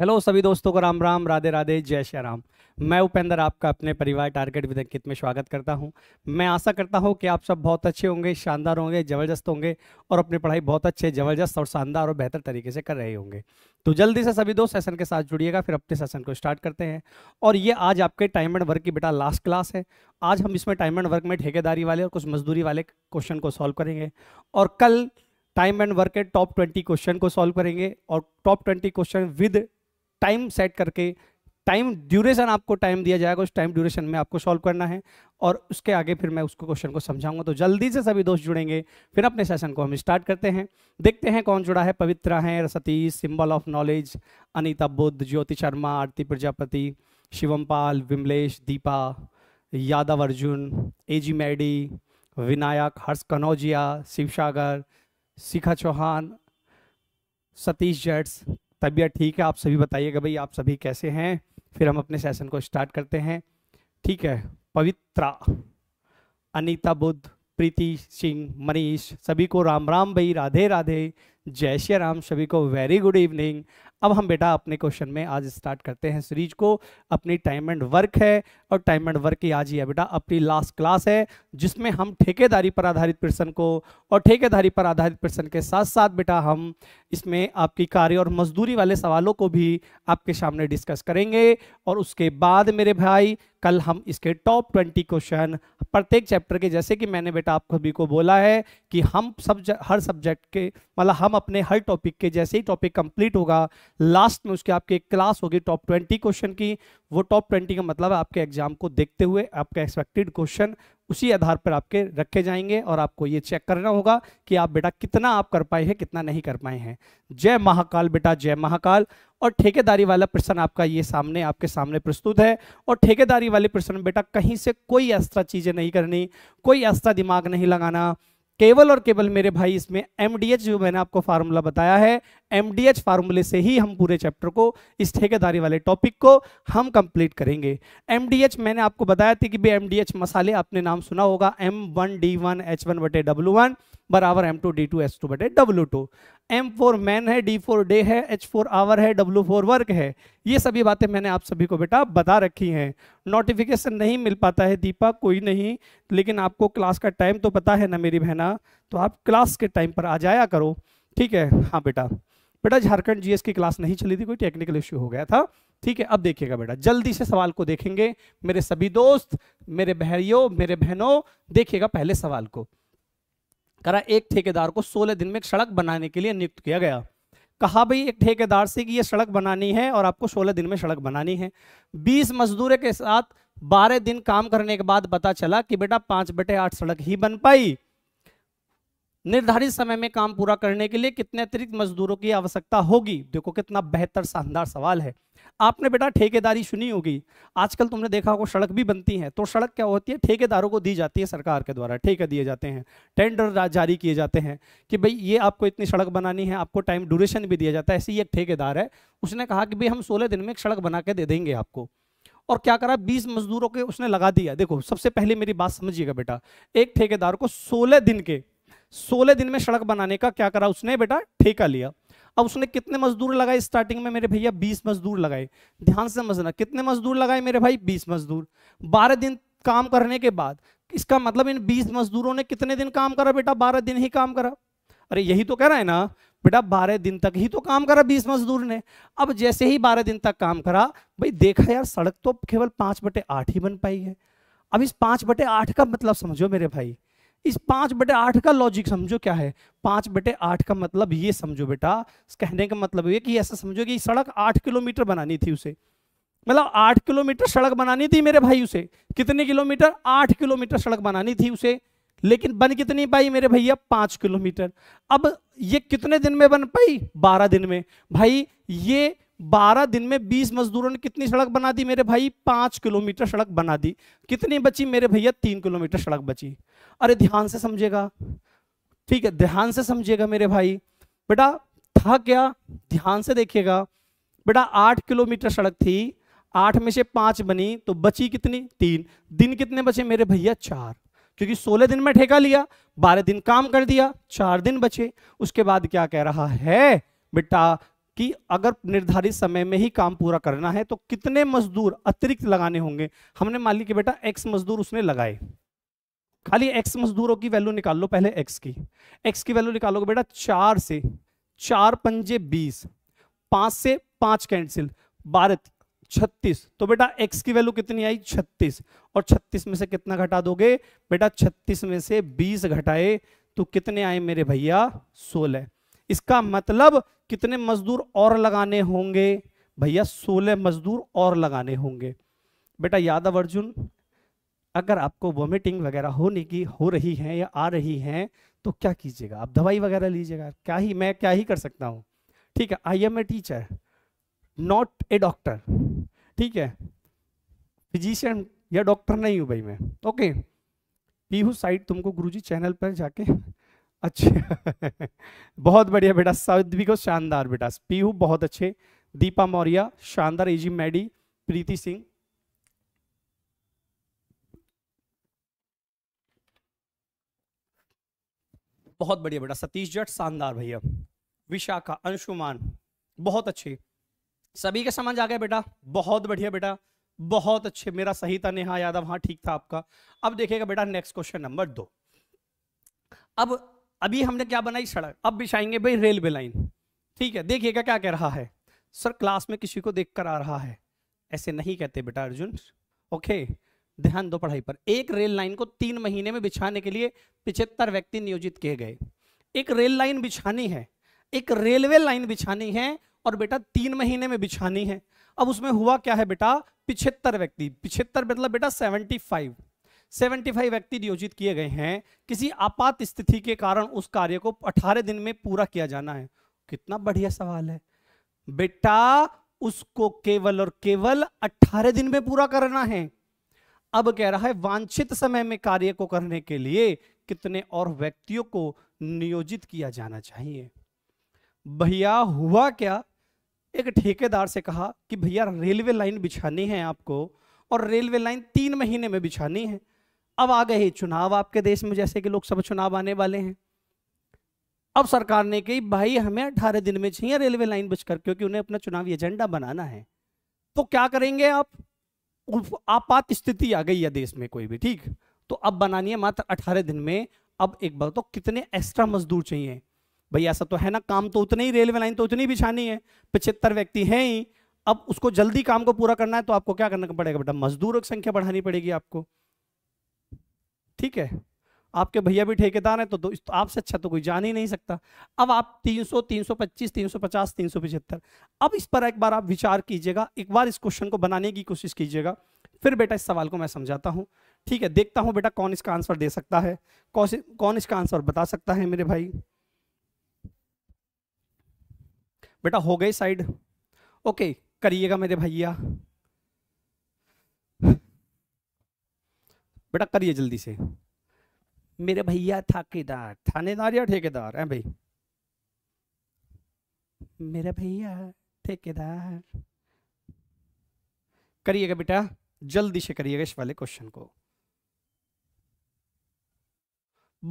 hello सभी दोस्तों को राम राम राधे राधे जय श्री राम मैं उपेंद्र आपका अपने परिवार टारगेट विद अंकित में स्वागत करता हूं मैं आशा करता हूं कि आप सब बहुत अच्छे होंगे शानदार होंगे ज़बरदस्त होंगे और अपनी पढ़ाई बहुत अच्छे ज़बरदस्त और शानदार और बेहतर तरीके से कर रहे होंगे तो जल्दी से सभी दोस्त सेशन के साथ जुड़िएगा फिर अपने सेशन को स्टार्ट करते हैं और ये आज आपके टाइम एंड वर्क की बेटा लास्ट क्लास है आज हम इसमें टाइम एंड वर्क में ठेकेदारी वाले और कुछ मजदूरी वाले क्वेश्चन को सॉल्व करेंगे और कल टाइम एंड वर्क के टॉप ट्वेंटी क्वेश्चन को सॉल्व करेंगे और top twenty question with time set करके टाइम ड्यूरेशन आपको टाइम दिया जाएगा उस टाइम ड्यूरेशन में आपको सॉल्व करना है और उसके आगे फिर मैं उसको क्वेश्चन को समझाऊंगा तो जल्दी से सभी दोस्त जुड़ेंगे फिर अपने सेशन को हम स्टार्ट करते हैं देखते हैं कौन जुड़ा है पवित्रा है Satish symbol of knowledge Anita Buddh Jyoti Sharma Aarti Prajapati Shivam Pal Vimlesh Deepa Yadav Arjun ji Maddy Vinayak Harsh Kanaujia Shiv Sagar Shikha Chauhan Satish जेट्स तबीयत ठीक है आप सभी बताइएगा भाई आप सभी कैसे हैं फिर हम अपने सेशन को स्टार्ट करते हैं ठीक है पवित्रा अनीता बुद्ध प्रीति सिंह मनीष सभी को राम राम भाई राधे राधे जय श्री राम सभी को वेरी गुड इवनिंग अब हम बेटा अपने क्वेश्चन में आज स्टार्ट करते हैं सीरीज को अपनी टाइम एंड वर्क है और टाइम एंड वर्क की आज ही है बेटा अपनी लास्ट क्लास है जिसमें हम ठेकेदारी पर आधारित प्रश्न को और ठेकेदारी पर आधारित प्रश्न के साथ साथ बेटा हम इसमें आपकी कार्य और मजदूरी वाले सवालों को भी आपके सामने डिस्कस करेंगे और उसके बाद मेरे भाई कल हम इसके टॉप ट्वेंटी क्वेश्चन प्रत्येक चैप्टर के जैसे कि मैंने बेटा आप सभी को बोला है कि हम सब हर सब्जेक्ट के मतलब हम अपने हर टॉपिक के जैसे ही टॉपिक कंप्लीट होगा लास्ट में उसके आपकी एक क्लास होगी टॉप ट्वेंटी क्वेश्चन की वो टॉप ट्वेंटी का मतलब आपके एग्जाम एग्जाम को देखते हुए आपका एक्सपेक्टेड क्वेश्चन उसी आधार पर आपके रखे जाएंगे और आपको ये चेक करना होगा कि आप बेटा कितना आप कर पाए हैं कितना नहीं कर पाए हैं जय महाकाल बेटा जय महाकाल और ठेकेदारी वाला प्रश्न आपका ये सामने आपके सामने प्रस्तुत है और ठेकेदारी वाले प्रश्न बेटा कहीं से कोई एक्स्ट्रा चीज़ें नहीं करनी कोई एक्स्ट्रा दिमाग नहीं लगाना केवल और केवल मेरे भाई इसमें एम जो मैंने आपको फार्मूला बताया है एम डी फार्मूले से ही हम पूरे चैप्टर को इस ठेकेदारी वाले टॉपिक को हम कंप्लीट करेंगे एम मैंने आपको बताया था कि भाई एम मसाले आपने नाम सुना होगा M one D one H one बटे डब्ल्यू वन बराबर M two D two S two बटे W two M four man है डी फोर डे है एच फोर आवर है डब्लू फोर वर्क है ये सभी बातें मैंने आप सभी को बेटा बता रखी हैं नोटिफिकेशन नहीं मिल पाता है दीपा कोई नहीं लेकिन आपको क्लास का टाइम तो पता है ना मेरी बहना तो आप क्लास के टाइम पर आ जाया करो ठीक है हाँ बेटा बेटा झारखंड जीएस की क्लास नहीं चली थी कोई टेक्निकल इश्यू हो गया था ठीक है अब देखिएगा बेटा जल्दी से सवाल को देखेंगे मेरे सभी दोस्त मेरे बहरियों मेरे बहनों देखिएगा पहले सवाल को करा एक ठेकेदार को सोलह दिन में एक सड़क बनाने के लिए नियुक्त किया गया कहा भाई एक ठेकेदार से कि ये सड़क बनानी है और आपको 16 दिन में सड़क बनानी है 20 मजदूरों के साथ 12 दिन काम करने के बाद पता चला कि बेटा पांच बटे आठ सड़क ही बन पाई निर्धारित समय में काम पूरा करने के लिए कितने अतिरिक्त मजदूरों की आवश्यकता होगी देखो कितना बेहतर शानदार सवाल है आपने बेटा ठेकेदारी सुनी होगी आजकल तुमने देखा होगा सड़क भी बनती है तो सड़क क्या होती है ठेकेदारों को दी जाती है सरकार के द्वारा ठेके दिए जाते हैं टेंडर जारी किए जाते हैं कि भाई ये आपको इतनी सड़क बनानी है आपको टाइम ड्यूरेशन भी दिया जाता है ऐसे ही एक ठेकेदार है उसने कहा कि भाई हम सोलह दिन में एक सड़क बना के दे देंगे आपको और क्या करा बीस मजदूरों के उसने लगा दिया देखो सबसे पहले मेरी बात समझिएगा बेटा एक ठेकेदार को सोलह दिन के सोलह दिन में सड़क बनाने का क्या करा उसने बेटा ठेका लिया अब उसने कितने मजदूर लगाए स्टार्टिंग में मेरे भैया बीस मजदूर लगाए ध्यान से समझना कितने मजदूर लगाए मेरे भाई बीस मजदूर बारह दिन काम करने के बाद इसका मतलब इन बीस मजदूरों ने कितने दिन काम करा बेटा बारह दिन ही काम करा अरे यही तो कह रहा है ना बेटा बारह दिन तक ही तो काम करा बीस मजदूर ने अब जैसे ही बारह दिन तक काम करा भाई देखा यार सड़क तो केवल पांच बटे आठ ही बन पाई है अब इस पांच बटे आठ का मतलब समझो मेरे भाई इस पांच बटे आठ का लॉजिक समझो क्या है पांच बटे आठ का मतलब ये समझो बेटा कहने का मतलब ये कि ऐसा समझो कि सड़क आठ किलोमीटर बनानी थी उसे मतलब आठ किलोमीटर सड़क बनानी थी मेरे भाई उसे कितने किलोमीटर आठ किलोमीटर सड़क बनानी थी उसे लेकिन बन कितनी पाई मेरे भैया पांच किलोमीटर अब ये कितने दिन में बन पाई बारह दिन में भाई ये बारह दिन में बीस मजदूरों ने कितनी सड़क बना दी मेरे भाई पांच किलोमीटर सड़क बना दी कितनी बची मेरे भैया तीन किलोमीटर सड़क बची अरे ध्यान से समझेगा ठीक है ध्यान से समझिएगा मेरे भाई बेटा था क्या ध्यान से देखिएगा बेटा आठ किलोमीटर सड़क थी आठ में से पांच बनी तो बची कितनी तीन दिन कितने बचे मेरे भैया चार क्योंकि सोलह दिन में ठेका लिया बारह दिन काम कर दिया चार दिन बचे उसके बाद क्या कह रहा है बेटा कि अगर निर्धारित समय में ही काम पूरा करना है तो कितने मजदूर अतिरिक्त लगाने होंगे हमने मान ली कि बेटा एक्स मजदूर उसने लगाए खाली एक्स मजदूरों की वैल्यू निकाल लो पहले एक्स की एक्स की वैल्यू निकालोगे बेटा चार से चार पंजे बीस पांच से पांच कैंसिल बारह छत्तीस तो बेटा एक्स की वैल्यू कितनी आई छत्तीस और छत्तीस में से कितना घटा दोगे बेटा छत्तीस में से बीस घटाए तो कितने आए मेरे भैया सोलह इसका मतलब कितने मजदूर और लगाने होंगे भैया सोलह मजदूर और लगाने होंगे बेटा यादव अर्जुन अगर आपको वॉमिटिंग वगैरह होने की हो रही है या आ रही है तो क्या कीजिएगा आप दवाई वगैरह लीजिएगा क्या ही मैं क्या ही कर सकता हूँ ठीक है I am a teacher not a doctor ठीक है फिजिशियन या डॉक्टर नहीं हूँ भाई मैं ओके पीहू साइट तुमको गुरुजी चैनल पर जाके अच्छा बहुत बढ़िया बेटा साध्वी को शानदार बेटा पीहू बहुत अच्छे दीपा मौर्य शानदार एजी मैडी प्रीति सिंह बहुत बढ़िया बेटा सतीश जट शानदार भैया विशाखा अंशुमान बहुत अच्छे सभी का समझ आ गया बेटा बहुत बढ़िया बेटा बहुत अच्छे मेरा सही था नेहा यादव हाँ ठीक था आपका अब देखिएगा बेटा नेक्स्ट क्वेश्चन नंबर दो अब अभी हमने क्या बनाई सड़क अब बिछाएंगे भाई रेलवे लाइन ठीक है देखिएगा क्या कह रहा है सर क्लास में किसी को देख आ रहा है ऐसे नहीं कहते बेटा अर्जुन ओके ध्यान दो पढ़ाई पर एक रेल लाइन को तीन महीने में बिछाने के लिए पिछहत्तर व्यक्ति नियोजित किए गए एक रेल लाइन बिछानी है एक रेलवे लाइन बिछानी है और बेटा तीन महीने में बिछानी है अब उसमें हुआ क्या है बेटा पिछहत्तर व्यक्ति पिछहत्तर मतलब बेटा सेवेंटी फाइव 75 व्यक्ति नियोजित किए गए हैं किसी आपात स्थिति के कारण उस कार्य को 18 दिन में पूरा किया जाना है कितना बढ़िया सवाल है बेटा उसको केवल और केवल 18 दिन में पूरा करना है अब कह रहा है वांछित समय में कार्य को करने के लिए कितने और व्यक्तियों को नियोजित किया जाना चाहिए भैया हुआ क्या एक ठेकेदार से कहा कि भैया रेलवे लाइन बिछानी है आपको और रेलवे लाइन तीन महीने में बिछानी है अब आ गए चुनाव आपके देश में जैसे कि लोकसभा चुनाव आने वाले हैं अब सरकार ने कही भाई हमें अठारह दिन में चाहिए रेलवे लाइन बचकर क्योंकि उन्हें अपना चुनावी एजेंडा बनाना है तो क्या करेंगे आप आपात स्थिति आ गई है देश में कोई भी ठीक तो अब बनानी है मात्र अठारह दिन में अब एक बार तो कितने एक्स्ट्रा मजदूर चाहिए भाई ऐसा तो है ना काम तो उतने ही रेलवे लाइन तो उतनी बिछानी है पिछहत्तर व्यक्ति हैं ही अब उसको जल्दी काम को पूरा करना है तो आपको क्या करना पड़ेगा बेटा मजदूर की संख्या बढ़ानी पड़ेगी आपको ठीक है आपके भैया भी ठेकेदार हैं तो, तो आपसे अच्छा तो कोई जान ही नहीं सकता अब आप 300, 325, 350, 375 अब इस पर एक बार आप विचार कीजिएगा एक बार इस क्वेश्चन को बनाने की कोशिश कीजिएगा फिर बेटा इस सवाल को मैं समझाता हूँ ठीक है देखता हूँ बेटा कौन इसका आंसर दे सकता है कौन इसका आंसर बता सकता है मेरे भाई बेटा हो गई साइड ओके करिएगा मेरे भैया बेटा करिए जल्दी से मेरे भैया थाकेदार थानेदार या ठेकेदार हैं भाई मेरे भैया ठेकेदार करिएगा बेटा जल्दी से करिएगा इस वाले क्वेश्चन को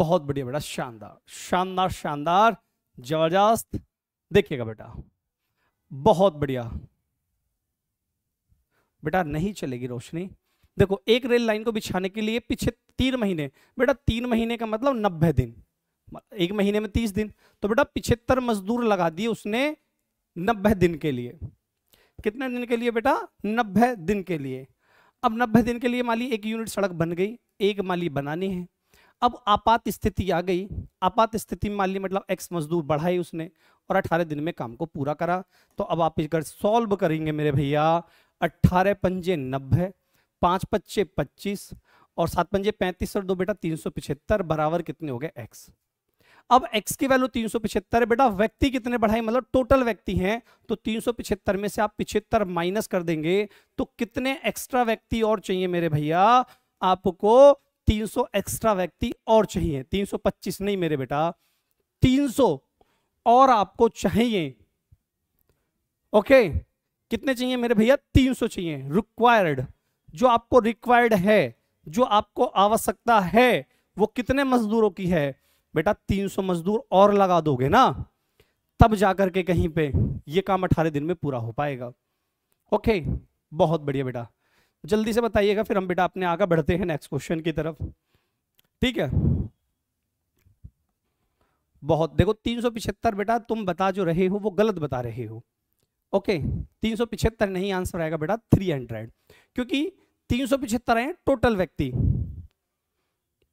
बहुत बढ़िया बेटा शानदार शानदार शानदार जबरदस्त देखिएगा बेटा बहुत बढ़िया बेटा नहीं चलेगी रोशनी देखो एक रेल लाइन को बिछाने के लिए पीछे तीन महीने बेटा तीन महीने का मतलब नब्बे दिन एक महीने में तीस दिन तो बेटा पिछहत्तर मजदूर लगा दिए उसने नब्बे दिन के लिए कितने दिन के लिए बेटा नब्बे दिन के लिए अब नब्बे दिन के लिए माली एक यूनिट सड़क बन गई एक माली बनानी है अब आपात स्थिति आ गई आपात स्थिति में माली मतलब एक्स मजदूर बढ़ाई उसने और अठारह दिन में काम को पूरा करा तो अब आप इस सॉल्व करेंगे मेरे भैया अट्ठारह पंजे नब्बे पाँच पच्चे पच्चीस और सात पंजे पैंतीस और दो बेटा तीन सौ पिछहत्तर बराबर कितने हो गए एक्स अब x की वैल्यू तीन सौ पिछहत्तर है बेटा व्यक्ति कितने बढ़ाए मतलब टोटल व्यक्ति हैं तो तीन सौ पिछहत्तर में से आप पिछहत्तर माइनस कर देंगे तो कितने एक्स्ट्रा व्यक्ति और चाहिए मेरे भैया आपको तीन सौ एक्स्ट्रा व्यक्ति और चाहिए तीन सौ पच्चीस नहीं मेरे बेटा तीन सौ और आपको चाहिए ओके कितने चाहिए मेरे भैया 300 चाहिए रिक्वायर्ड जो आपको रिक्वायर्ड है जो आपको आवश्यकता है वो कितने मजदूरों की है बेटा 300 मजदूर और लगा दोगे ना तब जाकर के कहीं पे ये काम अठारह दिन में पूरा हो पाएगा ओके बहुत बढ़िया बेटा जल्दी से बताइएगा फिर हम बेटा अपने आगे बढ़ते हैं नेक्स्ट क्वेश्चन की तरफ ठीक है बहुत देखो तीन सौ पिछहत्तर बेटा तुम बता जो रहे हो वो गलत बता रहे हो ओके तीन सौ पिछहत्तर नहीं आंसर आएगा बेटा थ्री हंड्रेड क्योंकि तीन सौ पिछहत्तर आए टोटल व्यक्ति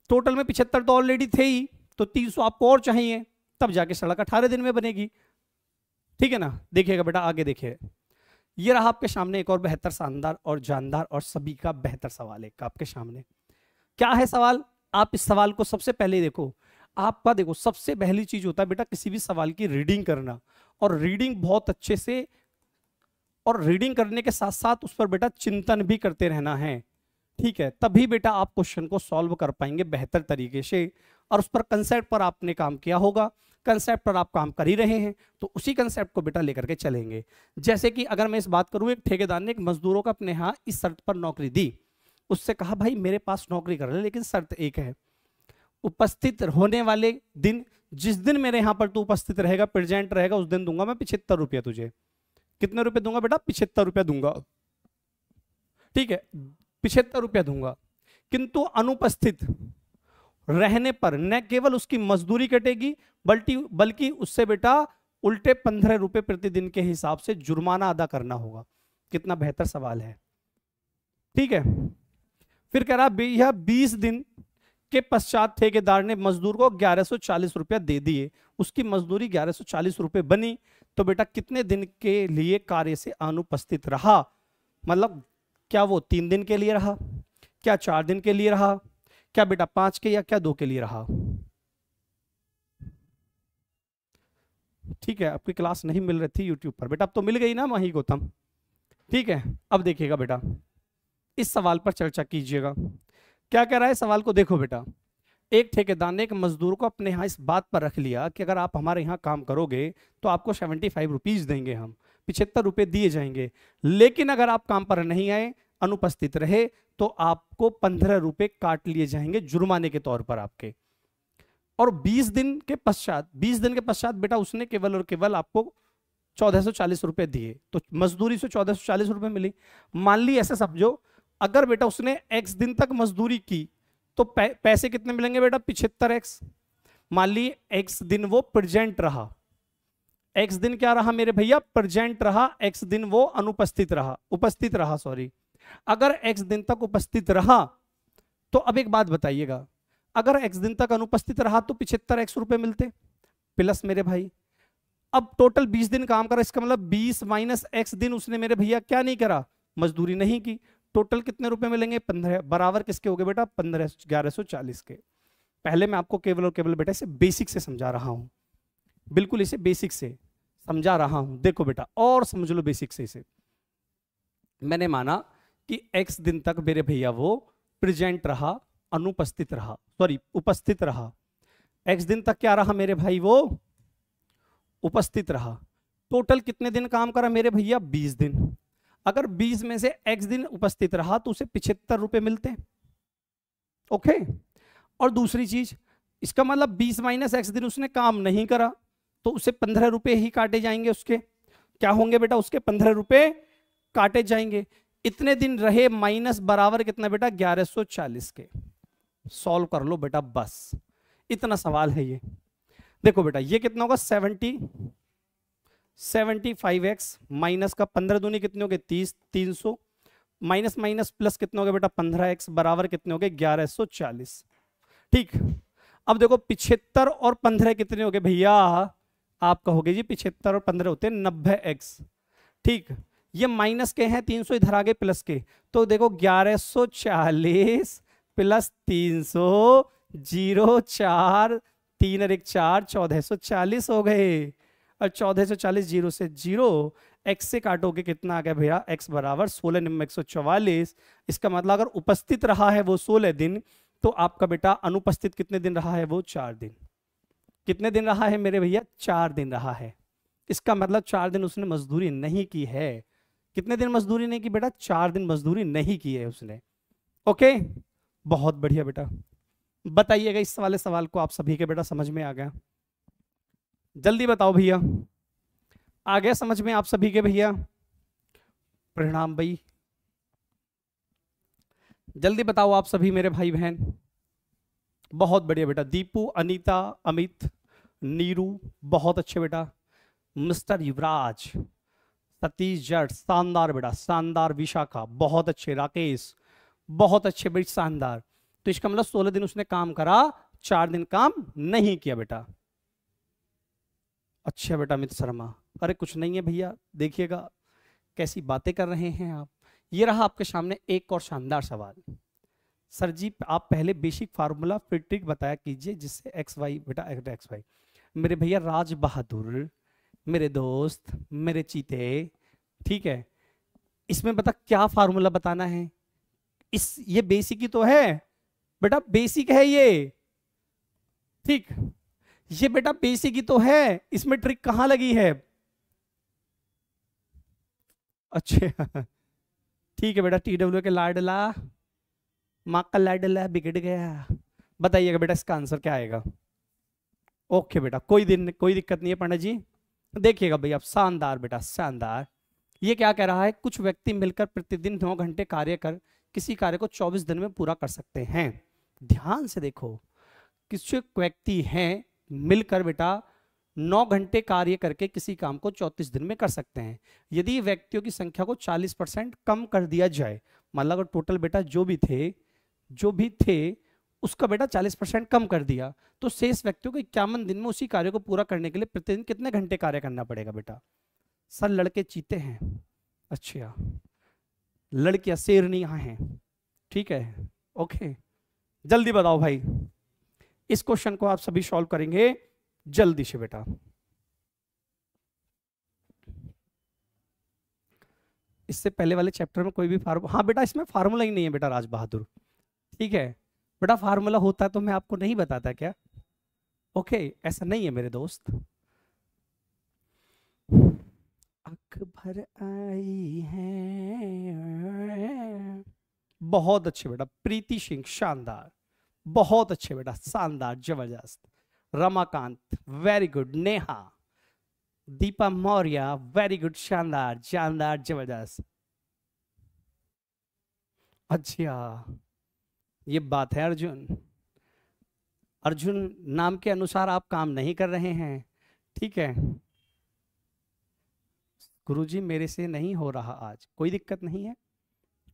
टोटल में पिछहत्तर तो ऑलरेडी थे ही तो तीन सौ आपको और चाहिए तब जाके सड़क अठारह दिन में बनेगी ठीक है ना देखिएगा बेटा आगे देखिए ये रहा आपके सामने एक और बेहतर शानदार और जानदार और सभी का बेहतर सवाल एक आपके सामने क्या है सवाल आप इस सवाल को सबसे पहले देखो आपका देखो सबसे पहली चीज होता है बेटा किसी भी सवाल की रीडिंग करना और रीडिंग बहुत अच्छे से और रीडिंग करने के साथ साथ उस पर बेटा चिंतन भी करते रहना है ठीक है तभी बेटा आप क्वेश्चन को सॉल्व कर पाएंगे बेहतर तरीके से और उस पर कंसेप्ट पर आपने काम किया होगा कंसेप्ट पर आप काम कर ही रहे हैं तो उसी कंसेप्ट को बेटा लेकर के चलेंगे जैसे कि अगर मैं इस बात करूँ एक ठेकेदार ने एक मजदूरों का अपने यहाँ इस शर्त पर नौकरी दी उससे कहा भाई मेरे पास नौकरी कर ले लेकिन शर्त एक है उपस्थित होने वाले दिन जिस दिन मेरे यहाँ पर तू उपस्थित रहेगा प्रेजेंट रहेगा उस दिन दूंगा मैं पिछहत्तर रुपया तुझे कितने रुपए दूंगा बेटा पिछहत्तर रुपया दूंगा ठीक है पिछहत्तर रुपया दूंगा किंतु अनुपस्थित रहने पर न केवल उसकी मजदूरी कटेगी बल्कि बल्कि उससे बेटा उल्टे पंद्रह रुपए प्रतिदिन के हिसाब से जुर्माना अदा करना होगा कितना बेहतर सवाल है ठीक है फिर कह रहा यह बीस दिन के पश्चात ठेकेदार ने मजदूर को ग्यारह सौ चालीस रुपया दे दिए उसकी मजदूरी ग्यारह सौ चालीस रुपये बनी तो बेटा कितने दिन के लिए कार्य से अनुपस्थित रहा मतलब क्या वो तीन दिन के लिए रहा क्या चार दिन के लिए रहा क्या बेटा पांच के या क्या दो के लिए रहा ठीक है आपकी क्लास नहीं मिल रही थी यूट्यूब पर बेटा अब तो मिल गई ना माही गौतम ठीक है अब देखिएगा बेटा इस सवाल पर चर्चा कीजिएगा क्या कह रहा है सवाल को देखो बेटा एक ठेकेदार ने एक मजदूर को अपने यहाँ इस बात पर रख लिया कि अगर आप हमारे यहाँ काम करोगे तो आपको सेवेंटी फाइव रुपीज़ देंगे हम पिछहत्तर रुपये दिए जाएंगे लेकिन अगर आप काम पर नहीं आए अनुपस्थित रहे तो आपको पंद्रह रुपये काट लिए जाएंगे जुर्माने के तौर पर आपके और बीस दिन के पश्चात बीस दिन के पश्चात बेटा उसने केवल और केवल आपको चौदह सौ चालीस रुपये दिए तो मजदूरी से चौदह सौ चालीस रुपये मिली मान ली ऐसे समझो अगर बेटा उसने एक्स दिन तक मजदूरी की तो पैसे कितने मिलेंगे बेटा पिछहत्तर एक्स मान ली एक्स दिन वो प्रेजेंट रहा एक्स दिन क्या रहा मेरे भैया प्रेजेंट रहा एक्स दिन वो अनुपस्थित रहा उपस्थित रहा सॉरी अगर एक्स दिन तक उपस्थित रहा तो अब एक बात बताइएगा अगर एक्स दिन तक अनुपस्थित रहा तो पिछहत्तर एक्स रुपए मिलते प्लस मेरे भाई अब टोटल बीस दिन काम करा इसका मतलब बीस माइनस एक्स दिन उसने मेरे भैया क्या नहीं करा मजदूरी नहीं की टोटल कितने रुपए मिलेंगे पंद्रह बराबर किसके हो गए बेटा पंद्रह ग्यारह सौ चालीस के पहले मैं आपको केवल और केवल बेटा इसे बेसिक से समझा रहा हूँ बिल्कुल इसे बेसिक से समझा रहा हूँ देखो बेटा और समझ लो बेसिक से इसे मैंने माना कि एक्स दिन तक मेरे भैया वो प्रेजेंट रहा अनुपस्थित रहा सॉरी उपस्थित रहा एक्स दिन तक क्या रहा मेरे भाई वो उपस्थित रहा टोटल कितने दिन काम करा मेरे भैया बीस दिन अगर 20 में से x दिन उपस्थित रहा तो उसे पिछहत्तर रुपए मिलते हैं ओके और दूसरी चीज इसका मतलब 20 माइनस एक्स दिन उसने काम नहीं करा तो उसे पंद्रह रुपए ही काटे जाएंगे उसके क्या होंगे बेटा उसके पंद्रह रुपए काटे जाएंगे इतने दिन रहे माइनस बराबर कितना बेटा ग्यारह के सॉल्व कर लो बेटा बस इतना सवाल है ये देखो बेटा ये कितना होगा seventy seventy five X minus का पंद्रह दूनी कितने हो गए तीस तीन सौ माइनस माइनस प्लस कितने हो गए बेटा पंद्रह एक्स बराबर कितने हो गए ग्यारह सौ चालीस ठीक अब देखो पिछहत्तर और पंद्रह कितने हो गए भैया आप कहोगे जी पिछहत्तर और पंद्रह होते हैं नब्बे एक्स ठीक ये माइनस के हैं तीन सौ इधर आगे प्लस के तो देखो ग्यारह सौ चालीस प्लस तीन सौ जीरो चार तीन और एक चार चौदह सौ चालीस हो गए और चौदह से चालीस जीरो से जीरो एक्स से काटोगे कितना आ गया भैया एक्स बराबर सोलह निम्न एक सौ चौवालीस इसका मतलब अगर उपस्थित रहा है वो सोलह दिन तो आपका बेटा अनुपस्थित कितने दिन रहा है वो चार दिन कितने दिन रहा है मेरे भैया चार दिन रहा है इसका मतलब चार दिन उसने मजदूरी नहीं की है कितने दिन मजदूरी नहीं की बेटा चार दिन मजदूरी नहीं की है उसने ओके बहुत बढ़िया बेटा बताइएगा इस वाले सवाल को आप सभी के बेटा समझ में आ गया जल्दी बताओ भैया आ गया समझ में आप सभी के भैया प्रणाम भाई जल्दी बताओ आप सभी मेरे भाई बहन बहुत बढ़िया बेटा दीपू अनीता अमित नीरू बहुत अच्छे बेटा मिस्टर युवराज सतीश जट शानदार बेटा शानदार विशाखा बहुत अच्छे राकेश बहुत अच्छे बेटे शानदार तो इसका मतलब सोलह दिन उसने काम करा चार दिन काम नहीं किया बेटा अच्छा बेटा अमित शर्मा अरे कुछ नहीं है भैया देखिएगा कैसी बातें कर रहे हैं आप ये रहा आपके सामने एक और शानदार सवाल सर जी आप पहले बेसिक फार्मूला फिर ट्रिक बताया कीजिए जिससे एक्स वाई बेटा एक्स वाई मेरे भैया राज बहादुर मेरे दोस्त मेरे चीते ठीक है इसमें बता क्या फार्मूला बताना है इस ये बेसिक ही तो है बेटा बेसिक है ये ठीक ये बेटा पीसी की तो है इसमें ट्रिक कहां लगी है अच्छा ठीक है बेटा टी डब्ल्यू के लाडला माँ का लाडला बिगड़ गया बताइएगा बेटा इसका आंसर क्या आएगा ओके बेटा कोई दिन कोई दिक्कत नहीं है पंडित जी देखिएगा भैया शानदार बेटा शानदार ये क्या कह रहा है कुछ व्यक्ति मिलकर प्रतिदिन नौ घंटे कार्य कर किसी कार्य को चौबीस दिन में पूरा कर सकते हैं ध्यान से देखो किसी व्यक्ति हैं मिलकर बेटा नौ घंटे कार्य करके किसी काम को चौतीस दिन में कर सकते हैं यदि व्यक्तियों की संख्या को चालीस परसेंट कम कर दिया जाए मतलब टोटल बेटा जो भी थे जो भी थे उसका बेटा चालीस परसेंट कम कर दिया तो शेष व्यक्तियों को इक्यावन दिन में उसी कार्य को पूरा करने के लिए प्रतिदिन कितने घंटे कार्य करना पड़ेगा बेटा सर लड़के चीते हैं अच्छा लड़कियां शेरनियाँ हैं ठीक है ओके जल्दी बताओ भाई इस क्वेश्चन को आप सभी सॉल्व करेंगे जल्दी से बेटा इससे पहले वाले चैप्टर में कोई भी फार्मूला हाँ बेटा इसमें फार्मूला ही नहीं है बेटा राज बहादुर ठीक है बेटा फार्मूला होता तो मैं आपको नहीं बताता क्या ओके ऐसा नहीं है मेरे दोस्त अकबर आई है बहुत अच्छे बेटा प्रीति सिंह शानदार बहुत अच्छे बेटा शानदार जबरदस्त Ramakant very good Neha Deepa Maurya very good शानदार शानदार जबरदस्त अच्छा ये बात है अर्जुन अर्जुन नाम के अनुसार आप काम नहीं कर रहे हैं ठीक है गुरुजी मेरे से नहीं हो रहा आज कोई दिक्कत नहीं है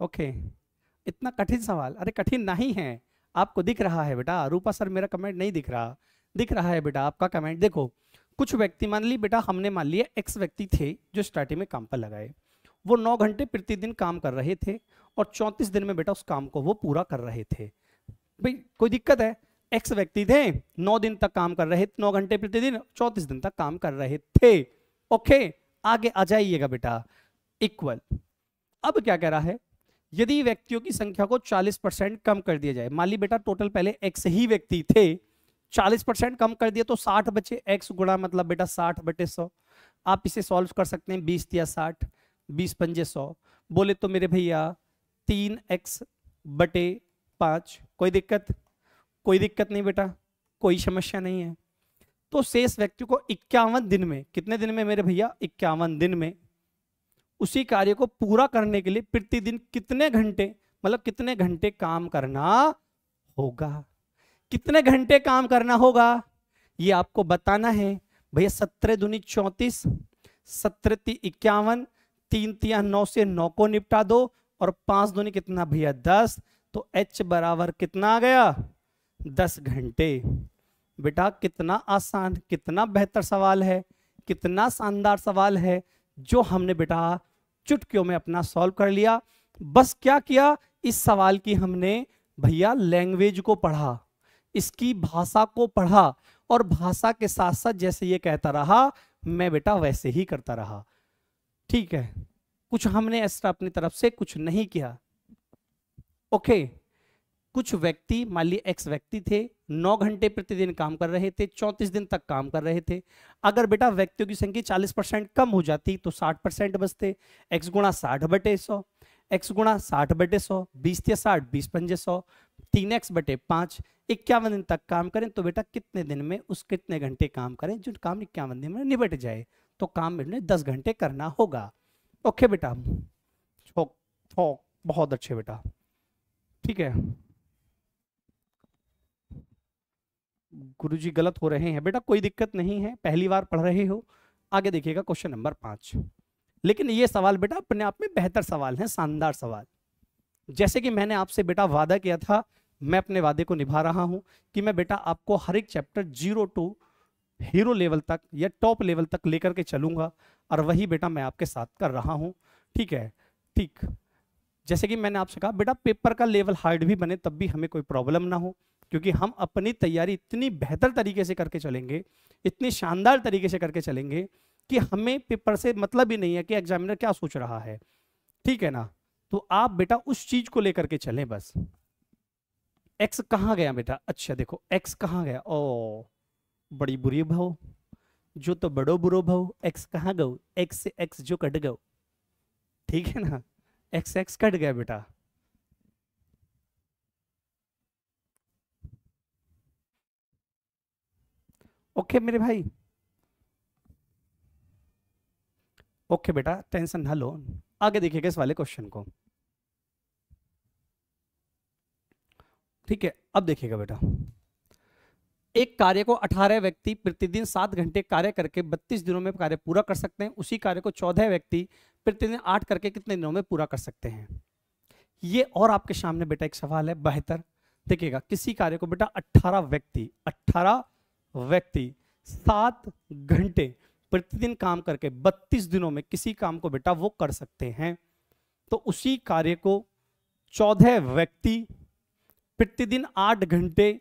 ओके इतना कठिन सवाल अरे कठिन नहीं है आपको दिख रहा है बेटा रूपा सर मेरा कमेंट नहीं दिख रहा दिख रहा है बेटा आपका कमेंट देखो कुछ व्यक्ति मान ली बेटा हमने मान लिया एक्स व्यक्ति थे जो स्टार्टिंग में काम पर लगाए वो नौ घंटे प्रतिदिन काम कर रहे थे और चौंतीस दिन में बेटा उस काम को वो पूरा कर रहे थे भाई कोई दिक्कत है एक्स व्यक्ति थे नौ दिन तक काम कर रहे थे नौ घंटे प्रतिदिन चौंतीस दिन तक काम कर रहे थे ओके आगे आ जाइएगा बेटा इक्वल अब क्या कह रहा है यदि व्यक्तियों की संख्या को 40 परसेंट कम कर दिया जाए मान ली बेटा टोटल पहले एक्स ही व्यक्ति थे 40 परसेंट कम कर दिया तो 60 बचे एक्स गुणा मतलब बेटा 60 बटे 100 आप इसे सॉल्व कर सकते हैं बीस या साठ बीस पंजे सौ बोले तो मेरे भैया तीन एक्स बटे पाँच कोई दिक्कत कोई दिक्कत नहीं बेटा कोई समस्या नहीं है तो शेष व्यक्ति को इक्यावन दिन में कितने दिन में मेरे भैया इक्यावन दिन में उसी कार्य को पूरा करने के लिए प्रतिदिन कितने घंटे मतलब कितने घंटे काम करना होगा कितने घंटे काम करना होगा ये आपको बताना है भैया सत्रह दुनी चौंतीस सत्रह ती इक्यावन तीन तिया नौ से नौ को निपटा दो और पांच दुनी कितना भैया दस तो एच बराबर कितना आ गया दस घंटे बेटा कितना आसान कितना बेहतर सवाल है कितना शानदार सवाल है जो हमने बेटा चुटकियों में अपना सॉल्व कर लिया बस क्या किया इस सवाल की हमने भैया लैंग्वेज को पढ़ा इसकी भाषा को पढ़ा और भाषा के साथ साथ जैसे ये कहता रहा मैं बेटा वैसे ही करता रहा ठीक है कुछ हमने एक्स्ट्रा अपनी तरफ से कुछ नहीं किया ओके कुछ व्यक्ति मान ली एक्स व्यक्ति थे नौ घंटे प्रतिदिन काम कर रहे थे चौंतीस दिन तक काम कर रहे थे अगर बेटा व्यक्तियों की संख्या चालीस परसेंट कम हो जाती तो साठ परसेंट बचते एक्स गुणा साठ बटे सौ एक्स गुणा साठ बटे सौ बीस या साठ बीस पंजे सौ तीन एक्स बटे पाँच इक्यावन दिन तक काम करें तो बेटा कितने दिन में उस कितने घंटे काम करें जो काम इक्यावन दिन में निबट जाए तो काम में दस घंटे करना होगा ओके बेटा छोक छोक बहुत अच्छे बेटा ठीक है गुरु जी गलत हो रहे हैं बेटा कोई दिक्कत नहीं है पहली बार पढ़ रहे हो आगे देखिएगा क्वेश्चन नंबर पांच लेकिन ये सवाल बेटा अपने आप में बेहतर सवाल है शानदार सवाल जैसे कि मैंने आपसे बेटा वादा किया था मैं अपने वादे को निभा रहा हूं कि मैं बेटा आपको हर एक chapter zero to hero level तक या टॉप लेवल तक लेकर के चलूंगा और वही बेटा मैं आपके साथ कर रहा हूं ठीक है ठीक जैसे कि मैंने आपसे कहा बेटा पेपर का लेवल हार्ड भी बने तब भी हमें कोई प्रॉब्लम ना हो क्योंकि हम अपनी तैयारी इतनी बेहतर तरीके से करके चलेंगे इतनी शानदार तरीके से करके चलेंगे कि हमें पेपर से मतलब ही नहीं है कि एग्जामिनर क्या सोच रहा है ठीक है ना तो आप बेटा उस चीज को लेकर के चले बस एक्स कहाँ गया बेटा अच्छा देखो एक्स कहाँ गया ओ बड़ी बुरी भाव जो तो बड़ो बुरो भाव एक्स कहाँ गो एक्स से एक्स जो कट गो ठीक है ना एक्स एक्स कट गया बेटा ओके मेरे भाई ओके बेटा टेंशन ना लो आगे देखिएगा इस वाले क्वेश्चन को ठीक है अब देखिएगा बेटा एक कार्य को 18 व्यक्ति प्रतिदिन सात घंटे कार्य करके 32 दिनों में कार्य पूरा कर सकते हैं उसी कार्य को 14 व्यक्ति प्रतिदिन आठ करके कितने दिनों में पूरा कर सकते हैं ये और आपके सामने बेटा एक सवाल है बेहतर देखिएगा किसी कार्य को बेटा 18 व्यक्ति व्यक्ति सात घंटे प्रतिदिन काम करके 32 दिनों में किसी काम को बेटा वो कर सकते हैं तो उसी कार्य को चौदह व्यक्ति प्रतिदिन आठ घंटे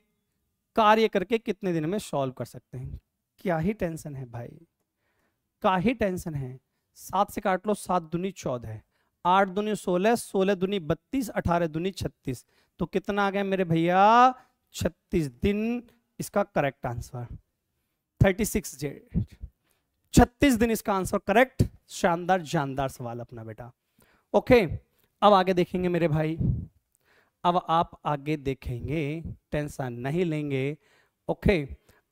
कार्य करके कितने दिन में सॉल्व कर सकते हैं क्या ही टेंशन है भाई का ही टेंशन है सात से काट लो सात दुनी चौदह आठ दुनी सोलह सोलह दुनी बत्तीस अठारह दुनी छत्तीस तो कितना आ गया मेरे भैया छत्तीस दिन इसका करेक्ट आंसर 36 जे 36 दिन इसका आंसर करेक्ट शानदार जानदार सवाल अपना बेटा ओके अब आगे देखेंगे मेरे भाई अब आप आगे देखेंगे टेंशन नहीं लेंगे ओके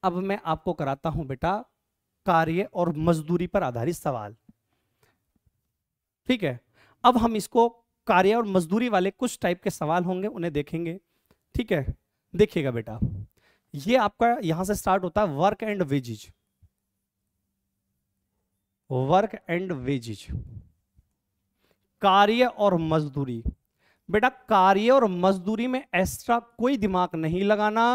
अब मैं आपको कराता हूं बेटा कार्य और मजदूरी पर आधारित सवाल ठीक है अब हम इसको कार्य और मजदूरी वाले कुछ टाइप के सवाल होंगे उन्हें देखेंगे ठीक है देखिएगा बेटा ये आपका यहां से स्टार्ट होता है work and wages work and wages कार्य और मजदूरी बेटा कार्य और मजदूरी में एक्स्ट्रा कोई दिमाग नहीं लगाना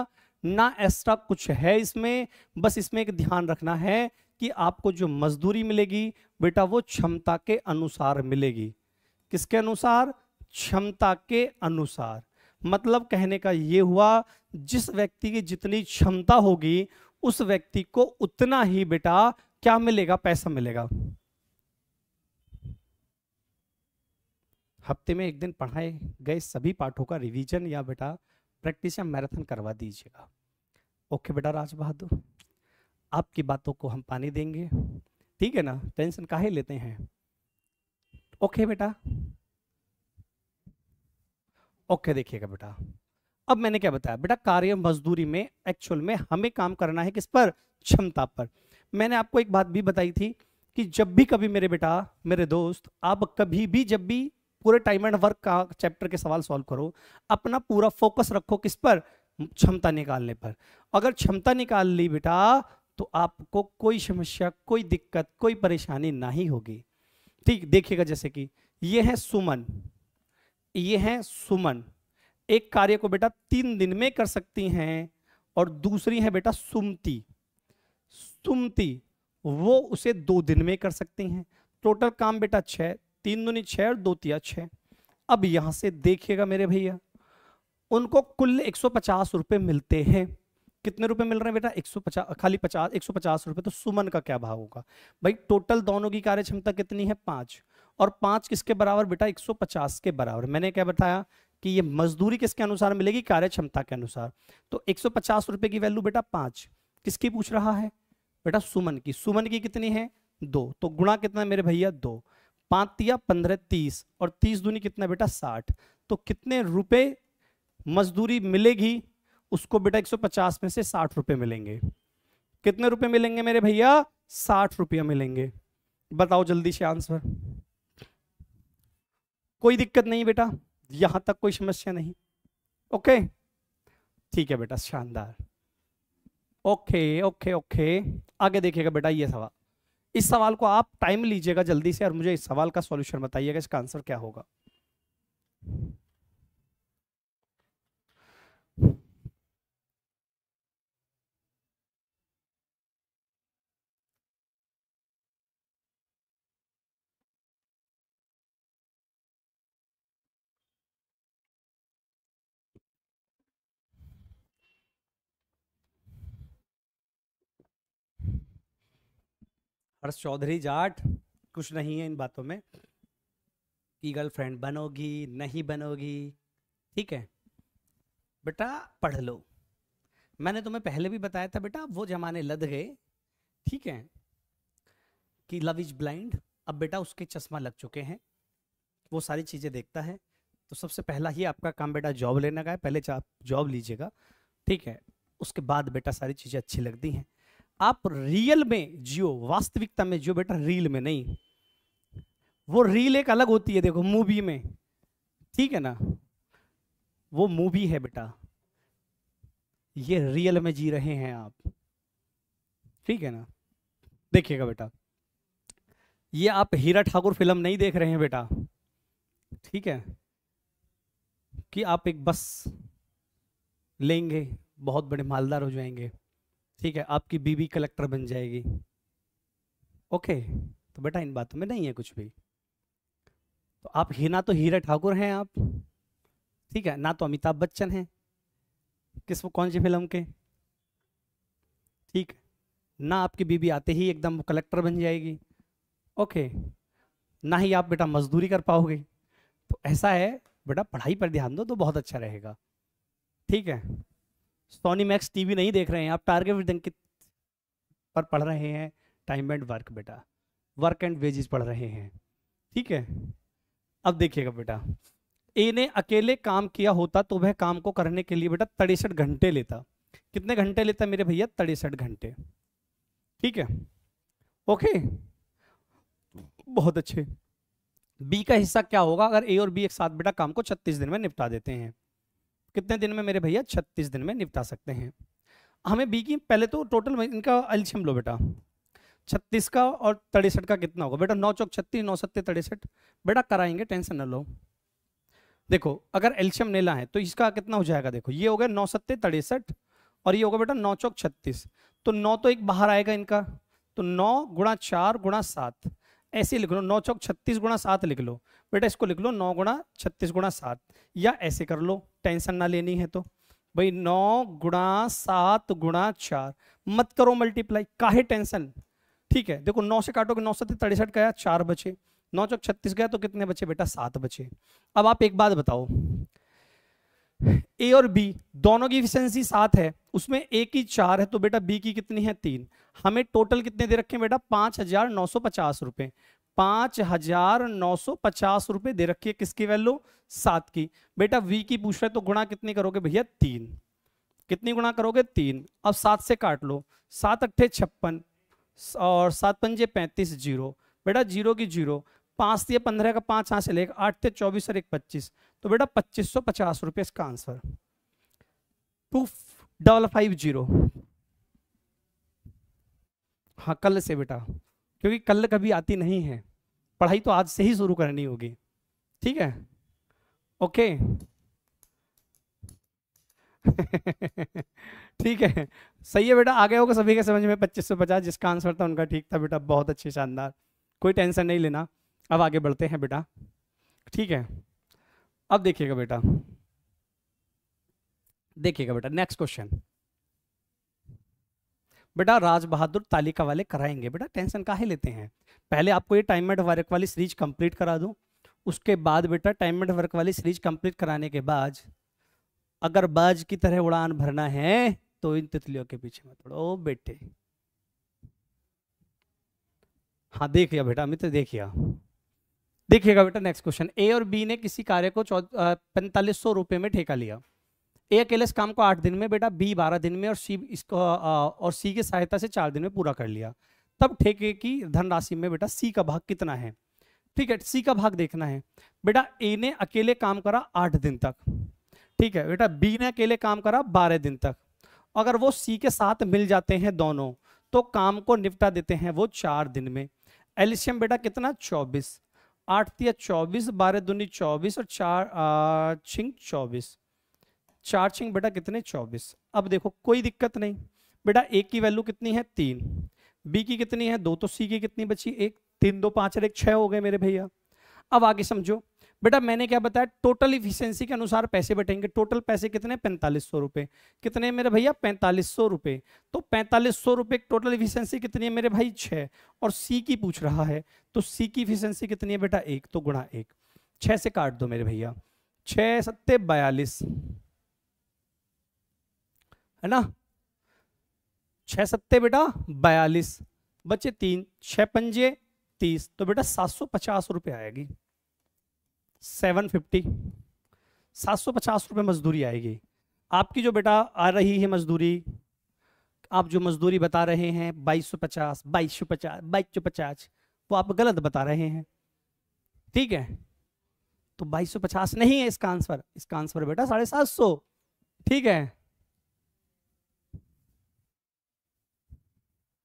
ना एक्स्ट्रा कुछ है इसमें बस इसमें एक ध्यान रखना है कि आपको जो मजदूरी मिलेगी बेटा वो क्षमता के अनुसार मिलेगी किसके अनुसार क्षमता के अनुसार मतलब कहने का ये हुआ जिस व्यक्ति की जितनी क्षमता होगी उस व्यक्ति को उतना ही बेटा क्या मिलेगा पैसा मिलेगा हफ्ते में एक दिन पढ़ाए गए सभी पाठों का रिवीजन या बेटा प्रैक्टिस या मैराथन करवा दीजिएगा ओके बेटा राज बहादुर आपकी बातों को हम पानी देंगे ठीक है ना टेंशन काहे लेते हैं ओके बेटा ओके देखिएगा बेटा अब मैंने क्या बताया बेटा कार्य मजदूरी में एक्चुअल में हमें काम करना है किस पर क्षमता पर मैंने आपको एक बात भी बताई थी कि जब भी कभी मेरे बेटा मेरे दोस्त आप कभी भी जब भी पूरे टाइम एंड वर्क का चैप्टर के सवाल सॉल्व करो अपना पूरा फोकस रखो किस पर क्षमता निकालने पर अगर क्षमता निकाल ली बेटा तो आपको कोई समस्या कोई दिक्कत कोई परेशानी नहीं होगी ठीक देखिएगा जैसे कि यह है सुमन ये हैं सुमन एक कार्य को बेटा तीन दिन में कर सकती हैं और दूसरी है बेटा सुमती सुमती वो उसे दो दिन में कर सकती हैं टोटल काम बेटा छः तीन दुनी छः और दो तिया छः अब यहाँ से देखिएगा मेरे भैया उनको कुल एक सौ पचास रुपए मिलते हैं कितने रुपए मिल रहे हैं बेटा एक सौ पचास खाली पचास एक सौ पचास रुपए तो सुमन का क्या भाव होगा भाई टोटल दोनों की कार्य क्षमता कितनी है पाँच और पांच किसके बराबर बेटा 150 के बराबर मैंने क्या बताया कि ये मजदूरी किसके अनुसार मिलेगी कार्य क्षमता के अनुसार तो एक सौ रुपए की वैल्यू बेटा पांच किसकी पूछ रहा है बेटा सुमन की सुमन की कितनी है दो तो गुणा कितना मेरे भैया दो पातिया पंद्रह तीस और तीस दूनी कितना बेटा साठ तो कितने रुपए मजदूरी मिलेगी उसको बेटा 150 में से साठ रुपए मिलेंगे कितने रुपए मिलेंगे मेरे भैया साठ रुपया मिलेंगे बताओ जल्दी से आंसर कोई दिक्कत नहीं बेटा यहां तक कोई समस्या नहीं ओके ठीक है बेटा शानदार ओके ओके ओके आगे देखिएगा बेटा ये सवाल इस सवाल को आप टाइम लीजिएगा जल्दी से और मुझे इस सवाल का सॉल्यूशन बताइएगा इसका आंसर क्या होगा हर्ष चौधरी जाट कुछ नहीं है इन बातों में कि गर्लफ्रेंड बनोगी नहीं बनोगी ठीक है बेटा पढ़ लो मैंने तुम्हें पहले भी बताया था बेटा वो जमाने लद गए ठीक है कि लव इज ब्लाइंड अब बेटा उसके चश्मा लग चुके हैं वो सारी चीज़ें देखता है तो सबसे पहला ही आपका काम बेटा जॉब लेने का है पहले आप जॉब लीजिएगा ठीक है उसके बाद बेटा सारी चीज़ें अच्छी लगती हैं आप रियल में जियो वास्तविकता में जियो बेटा रील में नहीं वो रील एक अलग होती है देखो मूवी में ठीक है ना वो मूवी है बेटा ये रियल में जी रहे हैं आप ठीक है ना देखिएगा बेटा ये आप हीरा ठाकुर फिल्म नहीं देख रहे हैं बेटा ठीक है कि आप एक बस लेंगे बहुत बड़े मालदार हो जाएंगे ठीक है आपकी बीवी कलेक्टर बन जाएगी ओके तो बेटा इन बातों में नहीं है कुछ भी तो आप ही ना तो हीरा ठाकुर हैं आप ठीक है ना तो अमिताभ बच्चन हैं किस कौन सी फिल्म के ठीक ना आपकी बीबी आते ही एकदम कलेक्टर बन जाएगी ओके ना ही आप बेटा मजदूरी कर पाओगे तो ऐसा है बेटा पढ़ाई पर ध्यान दो तो बहुत अच्छा रहेगा ठीक है सोनी मैक्स टीवी नहीं देख रहे हैं आप टारगेट पर पढ़ रहे हैं टाइम एंड वर्क बेटा वर्क एंड वेजेस पढ़ रहे हैं ठीक है अब देखिएगा बेटा ए ने अकेले काम किया होता तो वह काम को करने के लिए बेटा तड़ेसठ घंटे लेता कितने घंटे लेता मेरे भैया तड़ेसठ घंटे ठीक है ओके बहुत अच्छे बी का हिस्सा क्या होगा अगर ए और बी एक साथ बेटा काम को छत्तीस दिन में निपटा देते हैं कितने दिन में मेरे भैया छत्तीस दिन में निपटा सकते हैं हमें बी की पहले तो टोटल इनका एल्शियम लो बेटा छत्तीस का और तिरसठ का कितना होगा बेटा नौ चौक छत्तीस नौ सत्तर तिरसठ बेटा कराएंगे टेंशन ना लो देखो अगर एल्शियम नीला है तो इसका कितना हो जाएगा देखो ये हो गया नौ सत्ते तिरसठ और ये होगा बेटा नौ चौक छत्तीस तो नौ तो एक बाहर आएगा इनका तो नौ गुणा चार गुणा सात ऐसे लिख लो नौ चौक छत्तीस गुणा सात लिख लो बेटा इसको लिख लो नौ गुणा छत्तीस गुणा सात या ऐसे कर लो टेंशन ना लेनी है तो भाई नौ गुणा सात गुणा चार मत करो मल्टीप्लाई काहे टेंशन ठीक है देखो नौ से काटोगे नौ सत्य तिरसठ गया चार बचे नौ चौक छत्तीस गया तो कितने बचे बेटा सात बचे अब आप एक बात बताओ ए और बी दोनों की इफिशियंसी सात है उसमें ए की चार है तो बेटा बी की कितनी है तीन हमें टोटल कितने दे रखे हैं बेटा पाँच हजार नौ सौ पचास रुपये पाँच हजार नौ सौ पचास रुपये दे रखी है किसकी वैल्यू सात की बेटा वी की पूछ रहे तो गुणा कितनी करोगे भैया तीन कितनी गुणा करोगे तीन अब सात से काट लो सात अट्ठे छप्पन और सात पंजे पैंतीस जीरो बेटा जीरो की जीरो पाँच से पंद्रह का पाँच यहाँ से लेकर आठ से चौबीस और एक पच्चीस तो बेटा पच्चीस सौ पचास रुपये इसका answer two double five zero हाँ कल से बेटा क्योंकि कल कभी आती नहीं है पढ़ाई तो आज से ही शुरू करनी होगी ठीक है ओके ठीक है सही है बेटा आ गए होगा सभी के समझ में पच्चीस सौ पचास जिसका आंसर था उनका ठीक था बेटा बहुत अच्छे शानदार कोई टेंशन नहीं लेना अब आगे बढ़ते हैं बेटा ठीक है अब देखिएगा बेटा देखिएगा बेटा नेक्स्ट क्वेश्चन बेटा राज बहादुर तालिका वाले कराएंगे बेटा टेंशन काहे लेते हैं पहले आपको ये टाइम एंड वर्क वाली सीरीज कंप्लीट करा दूं उसके बाद बेटा टाइम एंड वर्क वाली सीरीज कंप्लीट कराने के बाद अगर बाज की तरह उड़ान भरना है तो इन तितलियों के पीछे मत पड़ो बेटे हाँ देखिए बेटा मित्र देखिए देखिएगा बेटा नेक्स्ट क्वेश्चन ए और बी ने किसी कार्य को पैंतालीस सौ रुपये में ठेका लिया ए अकेले इस काम को आठ दिन में बेटा बी बारह दिन में और सी इसको और सी की सहायता से चार दिन में पूरा कर लिया तब ठेके की धनराशि में बेटा सी का भाग कितना है ठीक है सी का भाग देखना है बेटा ए ने अकेले काम करा आठ दिन तक ठीक है बेटा बी ने अकेले काम करा बारह दिन तक अगर वो सी के साथ मिल जाते हैं दोनों तो काम को निपटा देते हैं वो चार दिन में एलिशियम बेटा कितना चौबीस आठ तिया चौबीस बारह दूनी चौबीस और चार छिंग चौबीस चार छिंग बेटा कितने चौबीस अब देखो कोई दिक्कत नहीं बेटा ए की वैल्यू कितनी है तीन बी की कितनी है दो तो सी की कितनी बची एक तीन दो पाँच और एक छः हो गए मेरे भैया अब आगे समझो बेटा मैंने क्या बताया टोटल इफिशियंसी के अनुसार पैसे बटेंगे टोटल पैसे कितने पैंतालीस सौ रुपये कितने मेरे भैया पैंतालीस सौ रुपये तो पैंतालीस सौ रुपये टोटल इफिशियंसी कितनी है मेरे भाई छः और सी की पूछ रहा है तो सी की इफिशियंसी कितनी है बेटा एक तो गुणा एक छः से काट दो मेरे भैया छः सत्ते बयालीस है ना छः सत्ते बेटा बयालीस बचे तीन छः पंजे तीस तो बेटा सात सौ पचास रुपये आएगी सेवन फिफ्टी सात सौ पचास रुपये मजदूरी आएगी आपकी जो बेटा आ रही है मजदूरी आप जो मजदूरी बता रहे हैं बाईस सौ पचास बाईस सौ पचास बाईस सौ पचास वो आप गलत बता रहे हैं ठीक है तो बाईस सौ पचास नहीं है इसका आंसर इसका आंसर बेटा साढ़े सात सौ ठीक है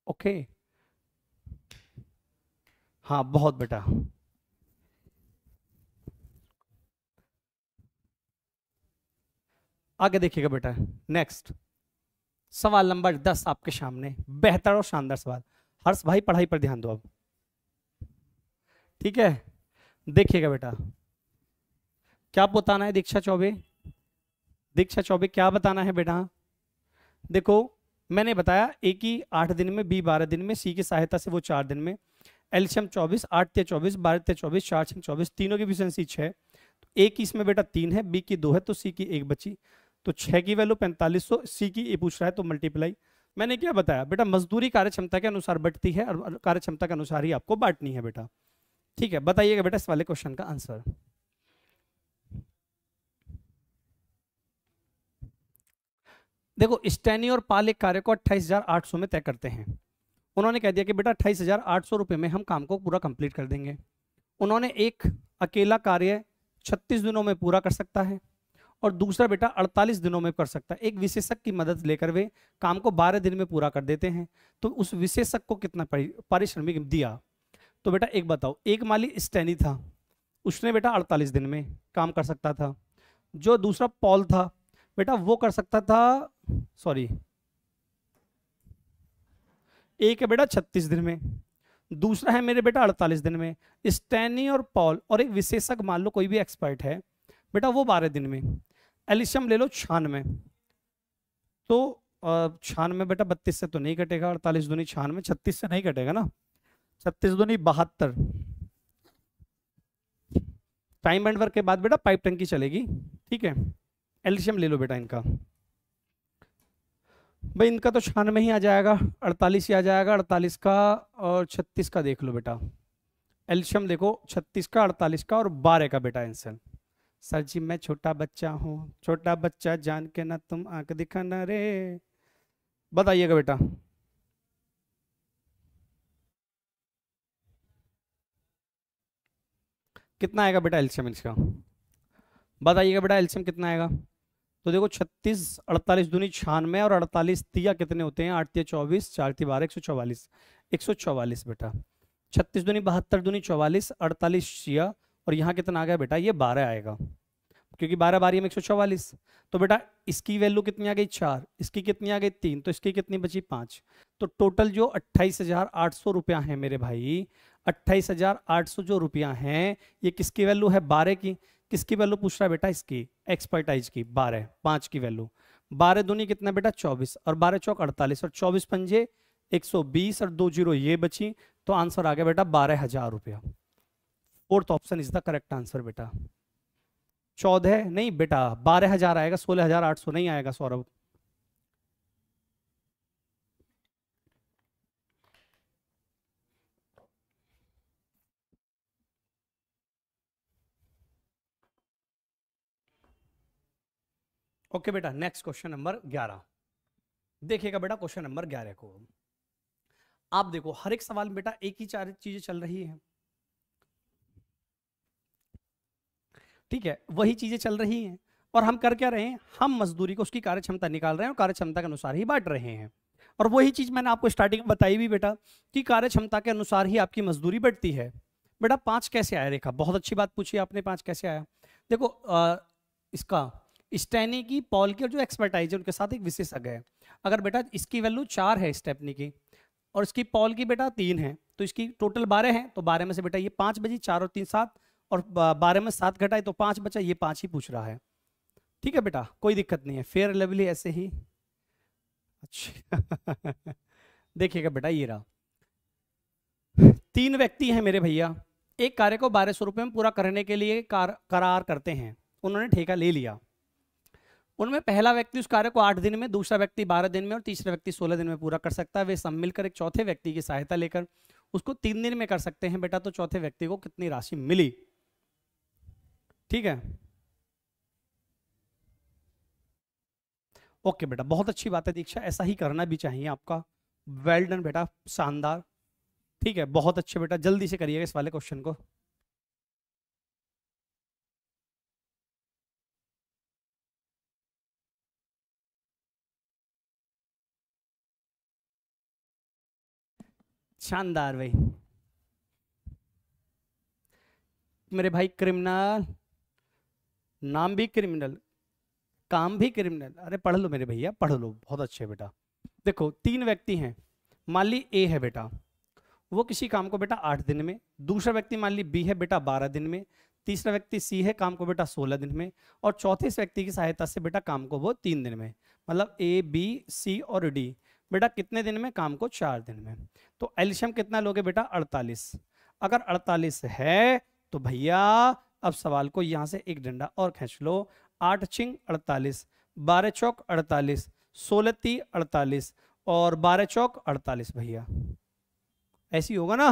ओके हाँ बहुत बेटा आगे देखिएगा बेटा नेक्स्ट सवाल नंबर दस आपके सामने बेहतर और शानदार सवाल हर्ष भाई पढ़ाई पर ध्यान दो अब ठीक है देखिएगा बेटा क्या बताना है दीक्षा चौबे दीक्षा चौबे क्या बताना है बेटा देखो मैंने बताया ए की आठ दिन में बी बारह दिन में सी की सहायता से वो चार दिन में एल्शियम चौबीस आठ ते चौबीस बारह ते चौबीस चार छः चौबीस तीनों की विशेंसी छः तो ए की इसमें बेटा तीन है बी की दो है तो सी की एक बची तो छः की वैल्यू पैंतालीस सौ सी की ये पूछ रहा है तो मल्टीप्लाई मैंने क्या बताया बेटा मजदूरी कार्यक्षमता के अनुसार बटती है और कार्यक्षमता के अनुसार ही आपको बांटनी है बेटा ठीक है बताइएगा बेटा इस वाले क्वेश्चन का आंसर देखो स्टैनी और पाल एक कार्य को 28,800 में तय करते हैं उन्होंने कह दिया कि बेटा 28,800 रुपए में हम काम को पूरा कंप्लीट कर देंगे उन्होंने एक अकेला कार्य 36 दिनों में पूरा कर सकता है और दूसरा बेटा 48 दिनों में कर सकता है एक विशेषक की मदद लेकर वे काम को 12 दिन में पूरा कर देते हैं तो उस विशेषक को कितना पारिश्रमिक दिया तो बेटा एक बताओ एक माली स्टैनी था उसने बेटा 48 दिन में काम कर सकता था जो दूसरा पॉल था बेटा वो कर सकता था सॉरी एक है बेटा 36 दिन में दूसरा है मेरे बेटा 48 दिन में स्टैनी और पॉल और एक विशेषक मान लो कोई भी एक्सपर्ट है बेटा वो बारह दिन में एलिशियम ले लो छानवे तो छानवे बेटा बत्तीस से तो नहीं कटेगा अड़तालीस दुनी छानवे छत्तीस से नहीं कटेगा ना छत्तीस दुनी बहत्तर टाइम एंड वर्क के बाद बेटा पाइप टंकी चलेगी ठीक है एल्शियम ले लो बेटा इनका भाई इनका तो में ही आ जाएगा अड़तालीस ही आ जाएगा अड़तालीस का और छत्तीस का देख लो बेटा एल्शियम देखो छत्तीस का अड़तालीस का और बारह का बेटा एंसर सर जी मैं छोटा बच्चा हूँ छोटा बच्चा जान के ना तुम आंख दिखाना रे बताइएगा बेटा कितना आएगा बेटा एल्शियम इसका बताइएगा बेटा एल्शियम कितना आएगा तो देखो 36 48 दूनी छियानवे और 48 तिया कितने होते हैं आठ तिया चौबीस चार ती बारह एक सौ चौवालीस एक सौ चौवालीस बेटा छत्तीस दूनी बहत्तर दूनी चौवालीस अड़तालीस छिया और यहाँ कितना आ गया बेटा ये बारह आएगा क्योंकि बारह बारह में एक सौ चौवालीस तो बेटा इसकी वैल्यू कितनी आ गई चार इसकी कितनी आ गई तीन तो इसकी कितनी बची पाँच तो टोटल जो अट्ठाईस हजार आठ सौ रुपया है मेरे भाई अट्ठाईस हजार आठ सौ जो रुपया हैं ये किसकी वैल्यू है बारह की किसकी वैल्यू पूछ रहा है बेटा इसकी एक्सपर्टाइज की बारह पाँच की वैल्यू बारह दुनी कितना बेटा चौबीस और बारह चौक अड़तालीस और चौबीस पंजे एक सौ बीस और दो जीरो ये बची तो आंसर आ गया बेटा बारह हजार रुपया fourth option is the correct answer बेटा चौदह नहीं बेटा बारह हजार आएगा सोलह हजार आठ सौ नहीं आएगा सौरभ ओके बेटा नेक्स्ट क्वेश्चन नंबर ग्यारह देखिएगा बेटा क्वेश्चन नंबर ग्यारह को आप देखो हर एक सवाल में बेटा एक ही चार चीजें चल रही हैं ठीक है वही चीज़ें चल रही हैं और हम कर क्या रहे हैं हम मजदूरी को उसकी कार्यक्षमता निकाल रहे हैं और कार्यक्षमता के अनुसार ही बांट रहे हैं और वही चीज़ मैंने आपको स्टार्टिंग में बताई भी बेटा कि कार्य क्षमता के अनुसार ही आपकी मजदूरी बढ़ती है बेटा पाँच कैसे आया रेखा बहुत अच्छी बात पूछी आपने पाँच कैसे आया देखो आ, इसका स्टैनी की पॉल की और जो एक्सपर्टाइज है उनके साथ एक विशेषज्ञ है अगर बेटा इसकी वैल्यू चार है स्टेपनी की और इसकी पॉल की बेटा तीन है तो इसकी टोटल बारह है तो बारह में से बेटा ये पाँच बजे चार और तीन सात और बारह में सात घटाए तो पांच बचा ये पांच ही पूछ रहा है ठीक है बेटा कोई दिक्कत नहीं है फेयर लेवली ऐसे ही अच्छा देखिएगा बेटा ये रहा तीन व्यक्ति हैं मेरे भैया एक कार्य को बारह सौ रुपये में पूरा करने के लिए कार, करार करते हैं उन्होंने ठेका ले लिया उनमें पहला व्यक्ति उस कार्य को आठ दिन में दूसरा व्यक्ति बारह दिन में और तीसरा व्यक्ति सोलह दिन में पूरा कर सकता है वे सब मिलकर एक चौथे व्यक्ति की सहायता लेकर उसको तीन दिन में कर सकते हैं बेटा तो चौथे व्यक्ति को कितनी राशि मिली ठीक है ओके बेटा बहुत अच्छी बात है दीक्षा ऐसा ही करना भी चाहिए आपका वेल डन बेटा शानदार ठीक है बहुत अच्छे बेटा जल्दी से करिएगा इस वाले क्वेश्चन को शानदार भाई मेरे भाई क्रिमिनल नाम भी क्रिमिनल काम भी क्रिमिनल अरे पढ़ लो मेरे भैया पढ़ लो बहुत अच्छे बेटा देखो तीन व्यक्ति हैं मान ली ए है बेटा वो किसी काम को बेटा आठ दिन में दूसरा व्यक्ति मान ली बी है बेटा बारह दिन में तीसरा व्यक्ति सी है काम को बेटा सोलह दिन में और चौथे व्यक्ति की सहायता से बेटा काम को वो तीन दिन में मतलब ए बी सी और डी बेटा कितने दिन में काम को चार दिन में तो एल्शियम कितना लोगे बेटा अड़तालीस अगर अड़तालीस है तो भैया अब सवाल को यहाँ से एक डंडा और खींच लो आठ छिंग अड़तालीस बारह चौक अड़तालीस सोलह ती अड़तालीस और बारह चौक अड़तालीस भैया ऐसी होगा ना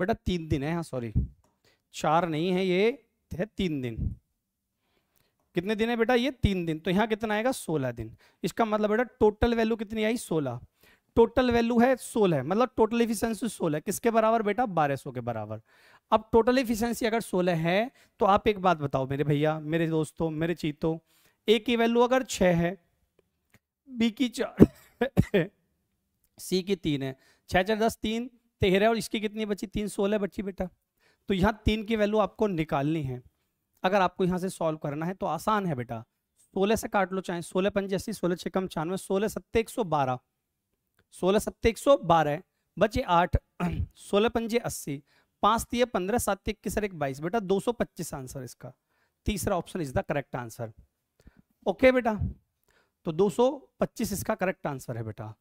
बेटा तीन दिन है हाँ सॉरी चार नहीं है ये है तीन दिन कितने दिन है बेटा ये तीन दिन तो यहाँ कितना आएगा सोलह दिन इसका मतलब बेटा टोटल वैल्यू कितनी आई सोलह टोटल वैल्यू है सोलह मतलब टोटल इफिशियंसी सोलह किसके बराबर बेटा बारह सौ के बराबर अब टोटल इफिशियंसी अगर सोलह है तो आप एक बात बताओ मेरे भैया मेरे दोस्तों मेरे चीतो ए की वैल्यू अगर छः है बी की चार सी की तीन है छः चार दस तीन तेरह और इसकी कितनी बची तीन सोलह बची बेटा तो यहाँ तीन की वैल्यू आपको निकालनी है अगर आपको यहाँ से सॉल्व करना है तो आसान है बेटा सोलह से काट लो चाहे सोलह पंचासी सोलह छः कम छानवे सोलह सत्ते एक सौ बारह सोलह सत्तर एक सौ बारह बचे आठ सोलह पंजे अस्सी पाँच तीय पंद्रह सात इक्कीस एक बाईस बेटा दो सौ पच्चीस आंसर इसका तीसरा option is the correct answer okay बेटा तो दो सौ पच्चीस इसका करेक्ट आंसर है बेटा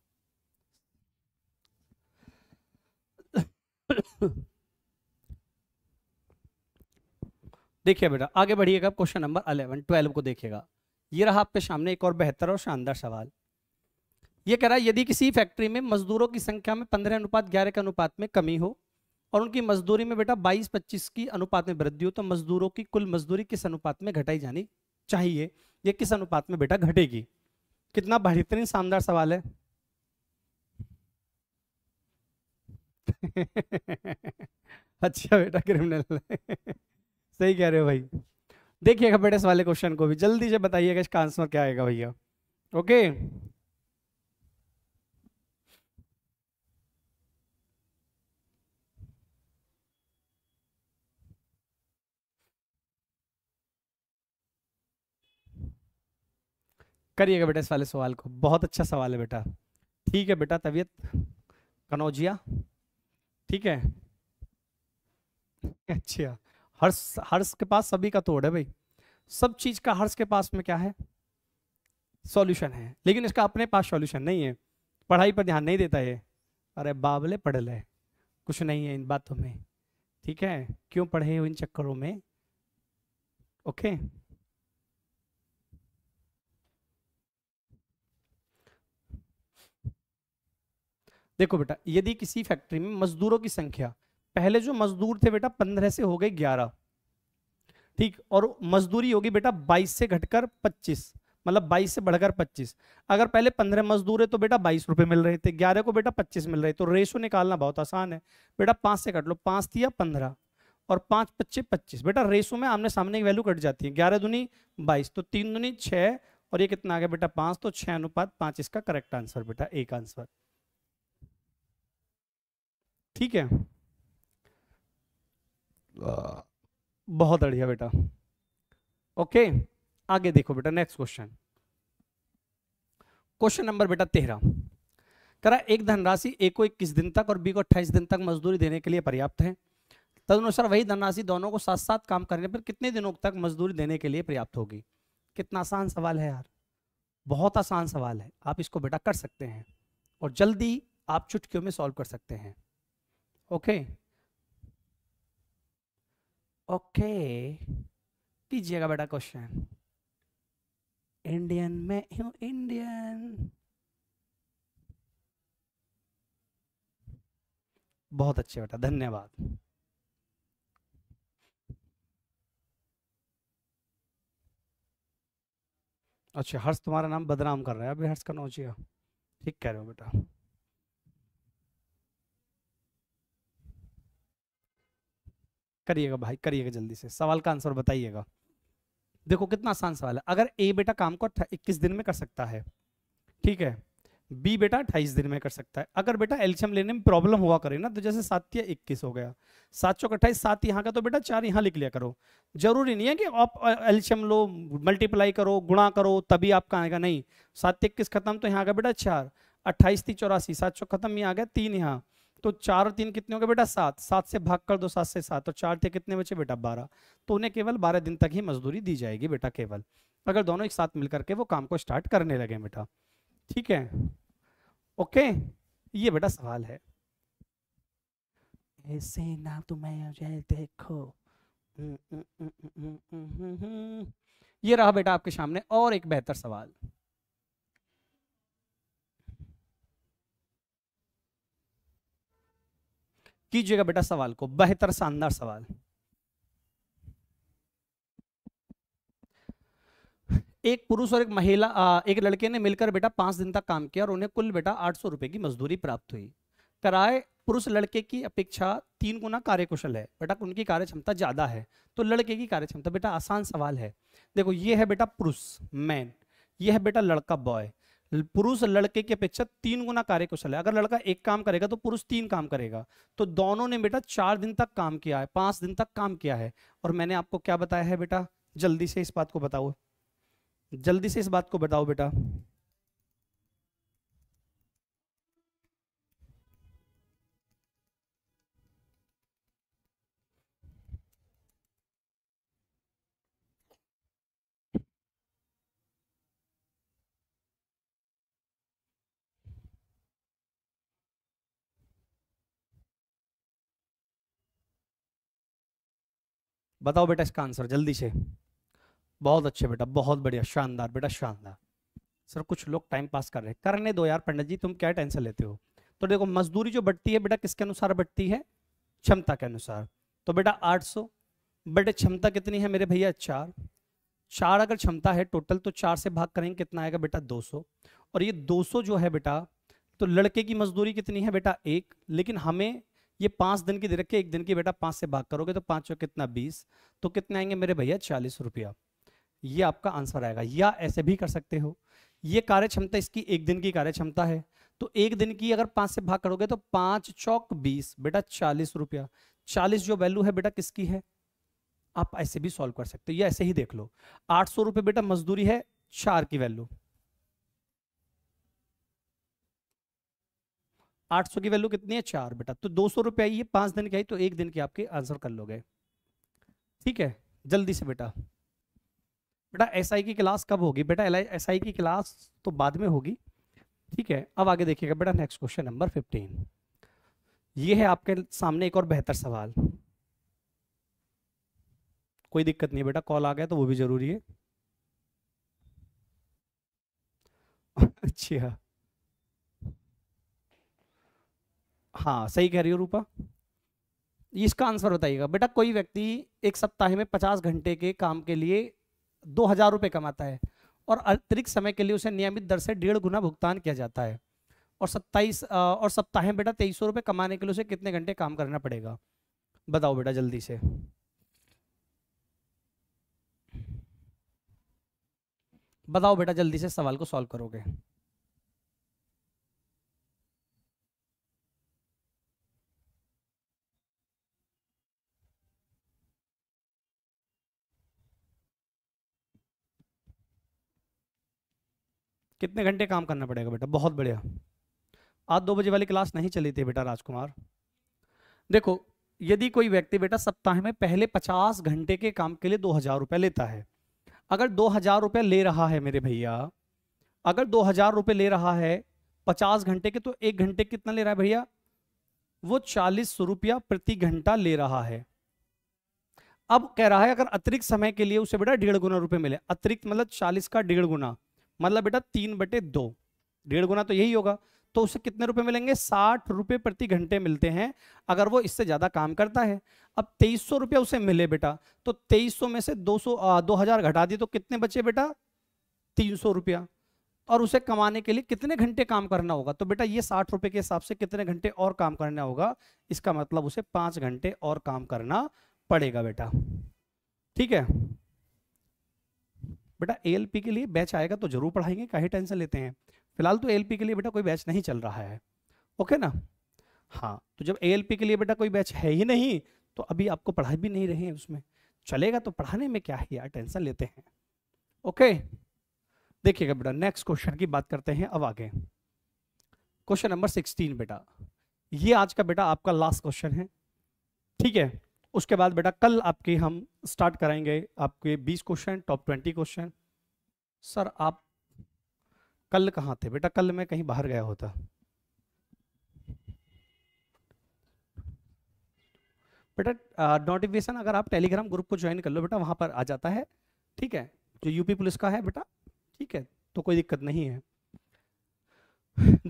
देखिए बेटा आगे बढ़िएगा क्वेश्चन नंबर अलेवन ट्वेल्व को देखिएगा ये रहा आपके सामने एक और बेहतर और शानदार सवाल ये कह रहा है यदि किसी फैक्ट्री में मजदूरों की संख्या में पंद्रह अनुपात ग्यारह के अनुपात में कमी हो और उनकी मजदूरी में बेटा बाईस पच्चीस की अनुपात में वृद्धि हो तो मजदूरों की कुल मजदूरी किस अनुपात में घटाई जानी चाहिए ये किस अनुपात में बेटा घटेगी कितना बेहतरीन शानदार सवाल है अच्छा बेटा क्रिमिनल सही कह रहे हो भाई देखिएगा बेटा इस वाले क्वेश्चन को भी जल्दी से बताइएगा इसका आंसर क्या आएगा भैया ओके करिएगा बेटा इस वाले सवाल को बहुत अच्छा सवाल है बेटा ठीक है बेटा तबीयत कनौजिया ठीक है अच्छा हर्ष हर्ष के पास सभी का तोड़ है भाई सब चीज का हर्ष के पास में क्या है सॉल्यूशन है लेकिन इसका अपने पास सॉल्यूशन नहीं है पढ़ाई पर ध्यान नहीं देता है अरे बाबले पढ़ ले कुछ नहीं है इन बातों में ठीक है क्यों पढ़े हो इन चक्करों में ओके देखो बेटा यदि किसी फैक्ट्री में मजदूरों की संख्या पहले जो मजदूर थे बेटा पंद्रह से हो गए ग्यारह ठीक और मजदूरी होगी बेटा बाईस से घटकर पच्चीस मतलब बाईस से बढ़कर पच्चीस अगर पहले पंद्रह मजदूर है तो बेटा बाईस रुपए मिल रहे थे ग्यारह को बेटा पच्चीस मिल रहे तो रेशो निकालना बहुत आसान है बेटा पांच से कट लो पांच दिया पंद्रह और पांच पच्चीस पच्चीस बेटा रेशो में आमने सामने की वैल्यू कट जाती है ग्यारह दुनी बाईस तो तीन दुनी छह और ये कितना आ गया बेटा पांच तो छह अनुपात पांच इसका करेक्ट आंसर बेटा एक आंसर ठीक है बहुत बढ़िया बेटा ओके आगे देखो बेटा नेक्स्ट क्वेश्चन क्वेश्चन नंबर बेटा तेरह करा एक धनराशि ए को इक्कीस दिन तक और बी को अट्ठाईस दिन तक मजदूरी देने के लिए पर्याप्त है तदनुसार वही धनराशि दोनों को साथ साथ काम करने पर कितने दिनों तक मजदूरी देने के लिए पर्याप्त होगी कितना आसान सवाल है यार बहुत आसान सवाल है आप इसको बेटा कर सकते हैं और जल्दी आप चुटकियों में सॉल्व कर सकते हैं ओके ओके कीजिएगा बेटा क्वेश्चन इंडियन में हूँ इंडियन बहुत अच्छे बेटा धन्यवाद अच्छा हर्ष तुम्हारा नाम बदनाम कर रहा है अभी हर्ष का नौ ठीक कह रहे हो बेटा करिएगा भाई करिएगा जल्दी से सवाल का आंसर बताइएगा देखो कितना आसान सवाल है अगर ए बेटा काम को इक्कीस दिन में कर सकता है ठीक है बी बेटा अट्ठाईस दिन में कर सकता है अगर बेटा एल्शियम लेने में प्रॉब्लम हुआ करे ना तो जैसे सात या इक्कीस हो गया सात सौ अट्ठाईस सात यहाँ का तो बेटा चार यहाँ लिख लिया करो जरूरी नहीं है कि आप एल्शियम लो मल्टीप्लाई करो गुणा करो तभी आपका आएगा नहीं सात इक्कीस खत्म तो यहाँ का बेटा चार अट्ठाईस तीस चौरासी सात सौ खत्म यहाँ आ गया तीन यहाँ तो चार और तीन कितने हो गए बेटा सात सात से भाग कर दो सात से सात और तो चार थे कितने बचे बेटा बारह तो उन्हें केवल बारह दिन तक ही मजदूरी दी जाएगी बेटा केवल अगर दोनों एक साथ मिलकर के वो काम को स्टार्ट करने लगे बेटा ठीक है ओके ये बेटा सवाल है ऐसे ना तुम्हें मुझे देखो हम्म, हम्म, हम्म, ये रहा बेटा आपके सामने और एक बेहतर सवाल कीजिएगा बेटा सवाल को बेहतर शानदार सवाल एक पुरुष और एक महिला एक लड़के ने मिलकर बेटा पांच दिन तक काम किया और उन्हें कुल बेटा आठ सौ रुपए की मजदूरी प्राप्त हुई कराए पुरुष लड़के की अपेक्षा तीन गुना कार्यकुशल है बेटा उनकी कार्य क्षमता ज्यादा है तो लड़के की कार्य क्षमता बेटा आसान सवाल है देखो ये है बेटा पुरुष मैन यह है बेटा लड़का बॉय पुरुष लड़के की अपेक्षा तीन गुना कार्य कुशल है अगर लड़का एक काम करेगा तो पुरुष तीन काम करेगा तो दोनों ने बेटा चार दिन तक काम किया है पांच दिन तक काम किया है और मैंने आपको क्या बताया है बेटा जल्दी से इस बात को बताओ जल्दी से इस बात को बताओ बेटा बताओ बेटा इसका आंसर जल्दी से बहुत अच्छे बेटा बहुत बढ़िया शानदार बेटा शानदार सर कुछ लोग टाइम पास कर रहे हैं करने दो यार पंडित जी तुम क्या टेंशन लेते हो तो देखो मजदूरी जो बढ़ती है बेटा किसके अनुसार बढ़ती है क्षमता के अनुसार तो बेटा 800 बेटे क्षमता कितनी है मेरे भैया चार चार अगर क्षमता है टोटल तो चार से भाग करेंगे कितना आएगा बेटा 200 और ये 200 जो है बेटा तो लड़के की मजदूरी कितनी है बेटा एक लेकिन हमें ये पांच दिन की दे रखी एक दिन की बेटा पांच से भाग करोगे तो पांच कितना बीस तो कितने आएंगे मेरे भैया चालीस रुपया ये आपका आंसर आएगा या ऐसे भी कर सकते हो ये कार्य क्षमता इसकी एक दिन की कार्य क्षमता है तो एक दिन की अगर पांच से भाग करोगे तो पांच चौक बीस बेटा चालीस रुपया चालीस जो वैल्यू है बेटा किसकी है आप ऐसे भी सॉल्व कर सकते हो या ऐसे ही देख लो आठ सौ रुपये बेटा मजदूरी है चार की वैल्यू 800 की वैल्यू कितनी है चार बेटा तो दो सौ रुपये आई है पाँच दिन की आई तो एक दिन की आपके आंसर कर लोगे ठीक है जल्दी से बेटा बेटा एस की क्लास कब होगी बेटा एस की क्लास तो बाद में होगी ठीक है अब आगे देखिएगा बेटा नेक्स्ट क्वेश्चन नंबर फिफ्टीन ये है आपके सामने एक और बेहतर सवाल कोई दिक्कत नहीं है बेटा कॉल आ गया तो वो भी जरूरी है अच्छा हाँ सही कह रही हो रूपा इसका आंसर बताइएगा बेटा कोई व्यक्ति एक सप्ताह में पचास घंटे के काम के लिए दो हजार रुपये कमाता है और अतिरिक्त समय के लिए उसे नियमित दर से डेढ़ गुना भुगतान किया जाता है और सत्ताईस और सप्ताह में बेटा तेईस सौ रुपये कमाने के लिए उसे कितने घंटे काम करना पड़ेगा बताओ बेटा जल्दी से बताओ बेटा जल्दी से सवाल को सॉल्व करोगे कितने घंटे काम करना पड़ेगा बेटा बहुत बढ़िया आज दो बजे वाली क्लास नहीं चली थी बेटा राजकुमार देखो यदि कोई व्यक्ति बेटा सप्ताह में पहले पचास घंटे के काम के लिए दो हजार रुपये लेता है अगर दो हजार रुपये ले रहा है मेरे भैया अगर दो हजार रुपये ले रहा है पचास घंटे के तो एक घंटे कितना ले रहा है भैया वो चालीस सौ रुपया प्रति घंटा ले रहा है अब कह रहा है अगर अतिरिक्त समय के लिए उसे बेटा डेढ़ गुना रुपये मिले अतिरिक्त मतलब चालीस का डेढ़ गुना मतलब बेटा तीन बटे दो डेढ़ गुना तो यही होगा तो उसे कितने रुपए मिलेंगे साठ रुपए प्रति घंटे मिलते हैं अगर वो इससे ज़्यादा काम करता है अब तेईस सौ रुपया उसे मिले बेटा तो तेईस सौ में से दो सौ दो हज़ार घटा दिए तो कितने बचे बेटा तीन सौ रुपया और उसे कमाने के लिए कितने घंटे काम करना होगा तो बेटा ये साठ रुपए के हिसाब से कितने घंटे और काम करना होगा इसका मतलब उसे पांच घंटे और काम करना पड़ेगा बेटा ठीक है बेटा ए के लिए बैच आएगा तो जरूर पढ़ाएंगे कहीं टेंशन लेते हैं फिलहाल तो ए के लिए बेटा कोई बैच नहीं चल रहा है ओके ना हाँ तो जब ए के लिए बेटा कोई बैच है ही नहीं तो अभी आपको पढ़ा भी नहीं रहे हैं उसमें चलेगा तो पढ़ाने में क्या है यार टेंशन लेते हैं ओके देखिएगा बेटा नेक्स्ट क्वेश्चन की बात करते हैं अब आगे क्वेश्चन नंबर सिक्सटीन बेटा ये आज का बेटा आपका लास्ट क्वेश्चन है ठीक है उसके बाद बेटा कल आपके हम स्टार्ट कराएंगे आपके 20 क्वेश्चन टॉप 20 क्वेश्चन सर आप कल कहाँ थे बेटा कल मैं कहीं बाहर गया होता बेटा नोटिफिकेशन अगर आप टेलीग्राम ग्रुप को ज्वाइन कर लो बेटा वहां पर आ जाता है ठीक है जो तो यूपी पुलिस का है बेटा ठीक है तो कोई दिक्कत नहीं है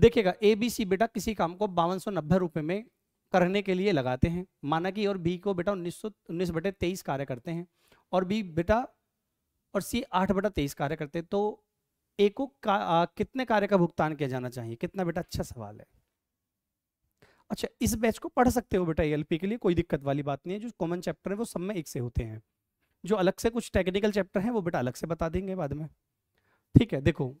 देखिएगा ए बी सी बेटा किसी काम को बावन सौ नब्बे रुपये में करने के लिए लगाते हैं माना कि और बी को बेटा उन्नीस सौ उन्नीस बटे तेईस कार्य करते हैं और बी बेटा और सी आठ बटा तेईस कार्य करते हैं तो ए को का, आ, कितने कार्य का भुगतान किया जाना चाहिए कितना बेटा अच्छा सवाल है अच्छा इस बैच को पढ़ सकते हो बेटा एल के लिए कोई दिक्कत वाली बात नहीं है जो कॉमन चैप्टर है वो सब में एक से होते हैं जो अलग से कुछ टेक्निकल चैप्टर हैं वो बेटा अलग से बता देंगे बाद में ठीक है देखो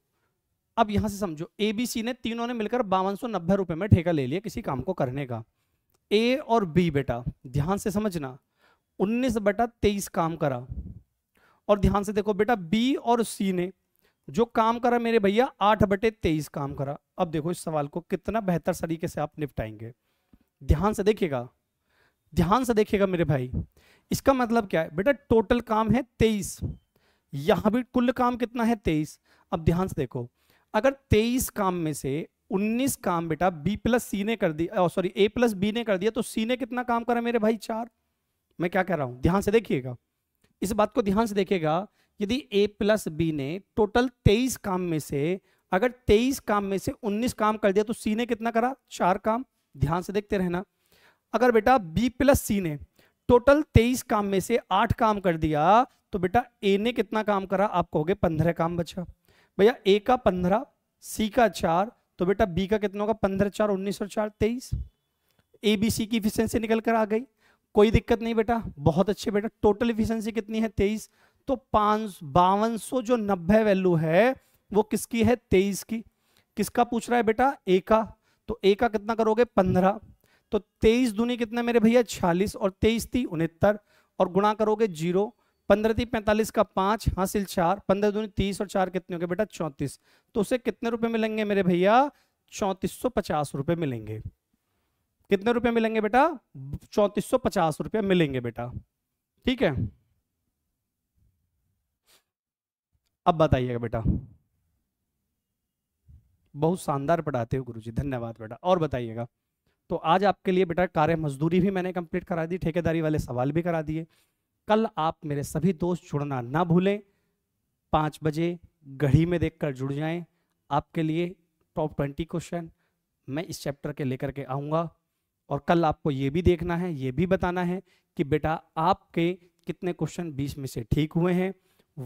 अब यहाँ से समझो एबीसी ने तीनों ने मिलकर बावन सौ नब्बे रुपए में ठेका ले लिया किसी काम को करने का ए और बी बेटा ध्यान से समझना 19 बटा 23 काम करा और ध्यान से देखो बेटा बी और सी ने जो काम करा मेरे भैया 8 बटे 23 काम करा अब देखो इस सवाल को कितना बेहतर तरीके से आप निपटाएंगे ध्यान से देखिएगा ध्यान से देखिएगा मेरे भाई इसका मतलब क्या है बेटा टोटल काम है तेईस यहां भी कुल काम कितना है तेईस अब ध्यान से देखो अगर तेईस काम में से उन्नीस काम बेटा बी प्लस सी ने कर दिया सॉरी ए प्लस बी ने कर दिया तो सी ने कितना काम करा मेरे भाई चार मैं क्या कह रहा हूं ध्यान से देखिएगा इस बात को ध्यान से देखिएगा यदि ए प्लस बी ने टोटल तेईस काम में से अगर तेईस काम में से उन्नीस काम कर दिया तो सी ने कितना करा चार काम ध्यान से देखते रहना अगर बेटा बी प्लस सी ने टोटल तेईस काम में से आठ काम कर दिया तो बेटा ए ने कितना काम करा आप कहोगे पंद्रह काम बचा भैया ए का पंद्रह सी का चार तो बेटा बी का कितना होगा पंद्रह चार उन्नीस सौ चार तेईस ए बी सी की इफिशियंसी निकल कर आ गई कोई दिक्कत नहीं बेटा बहुत अच्छे बेटा टोटल इफिशियंसी कितनी है तेईस तो पांच बावन सौ जो नब्बे वैल्यू है वो किसकी है तेईस की किसका पूछ रहा है बेटा ए का तो ए का कितना करोगे पंद्रह तो तेईस दूनी कितना मेरे भैया छियालीस और तेईस थी उनहत्तर और गुणा करोगे जीरो पंद्रह थी पैंतालीस का पांच हासिल चार पंद्रह दूनी तीस और चार कितने हो गए बेटा चौंतीस तो उसे कितने रुपए मिलेंगे मेरे भैया चौंतीस सौ पचास रुपए मिलेंगे कितने रुपए मिलेंगे बेटा चौंतीस सौ पचास रुपए मिलेंगे बेटा ठीक है अब बताइएगा बेटा बहुत शानदार पढ़ाते हो गुरुजी धन्यवाद बेटा और बताइएगा तो आज आपके लिए बेटा कार्य मजदूरी भी मैंने कंप्लीट करा दी ठेकेदारी वाले सवाल भी करा दिए कल आप मेरे सभी दोस्त जुड़ना ना भूलें पाँच बजे घड़ी में देखकर जुड़ जाएं आपके लिए टॉप ट्वेंटी क्वेश्चन मैं इस चैप्टर के लेकर के आऊँगा और कल आपको ये भी देखना है ये भी बताना है कि बेटा आपके कितने क्वेश्चन बीस में से ठीक हुए हैं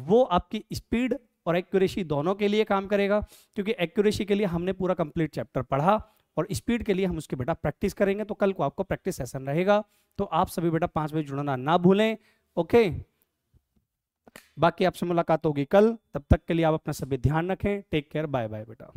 वो आपकी स्पीड और एक्यूरेसी दोनों के लिए काम करेगा क्योंकि एक्यूरेसी के लिए हमने पूरा कंप्लीट चैप्टर पढ़ा और स्पीड के लिए हम उसके बेटा प्रैक्टिस करेंगे तो कल को आपको प्रैक्टिस सेशन रहेगा तो आप सभी बेटा पाँच बजे जुड़ना ना भूलें ओके बाकी आपसे मुलाकात होगी कल तब तक के लिए आप अपना सभी ध्यान रखें टेक केयर बाय बाय बेटा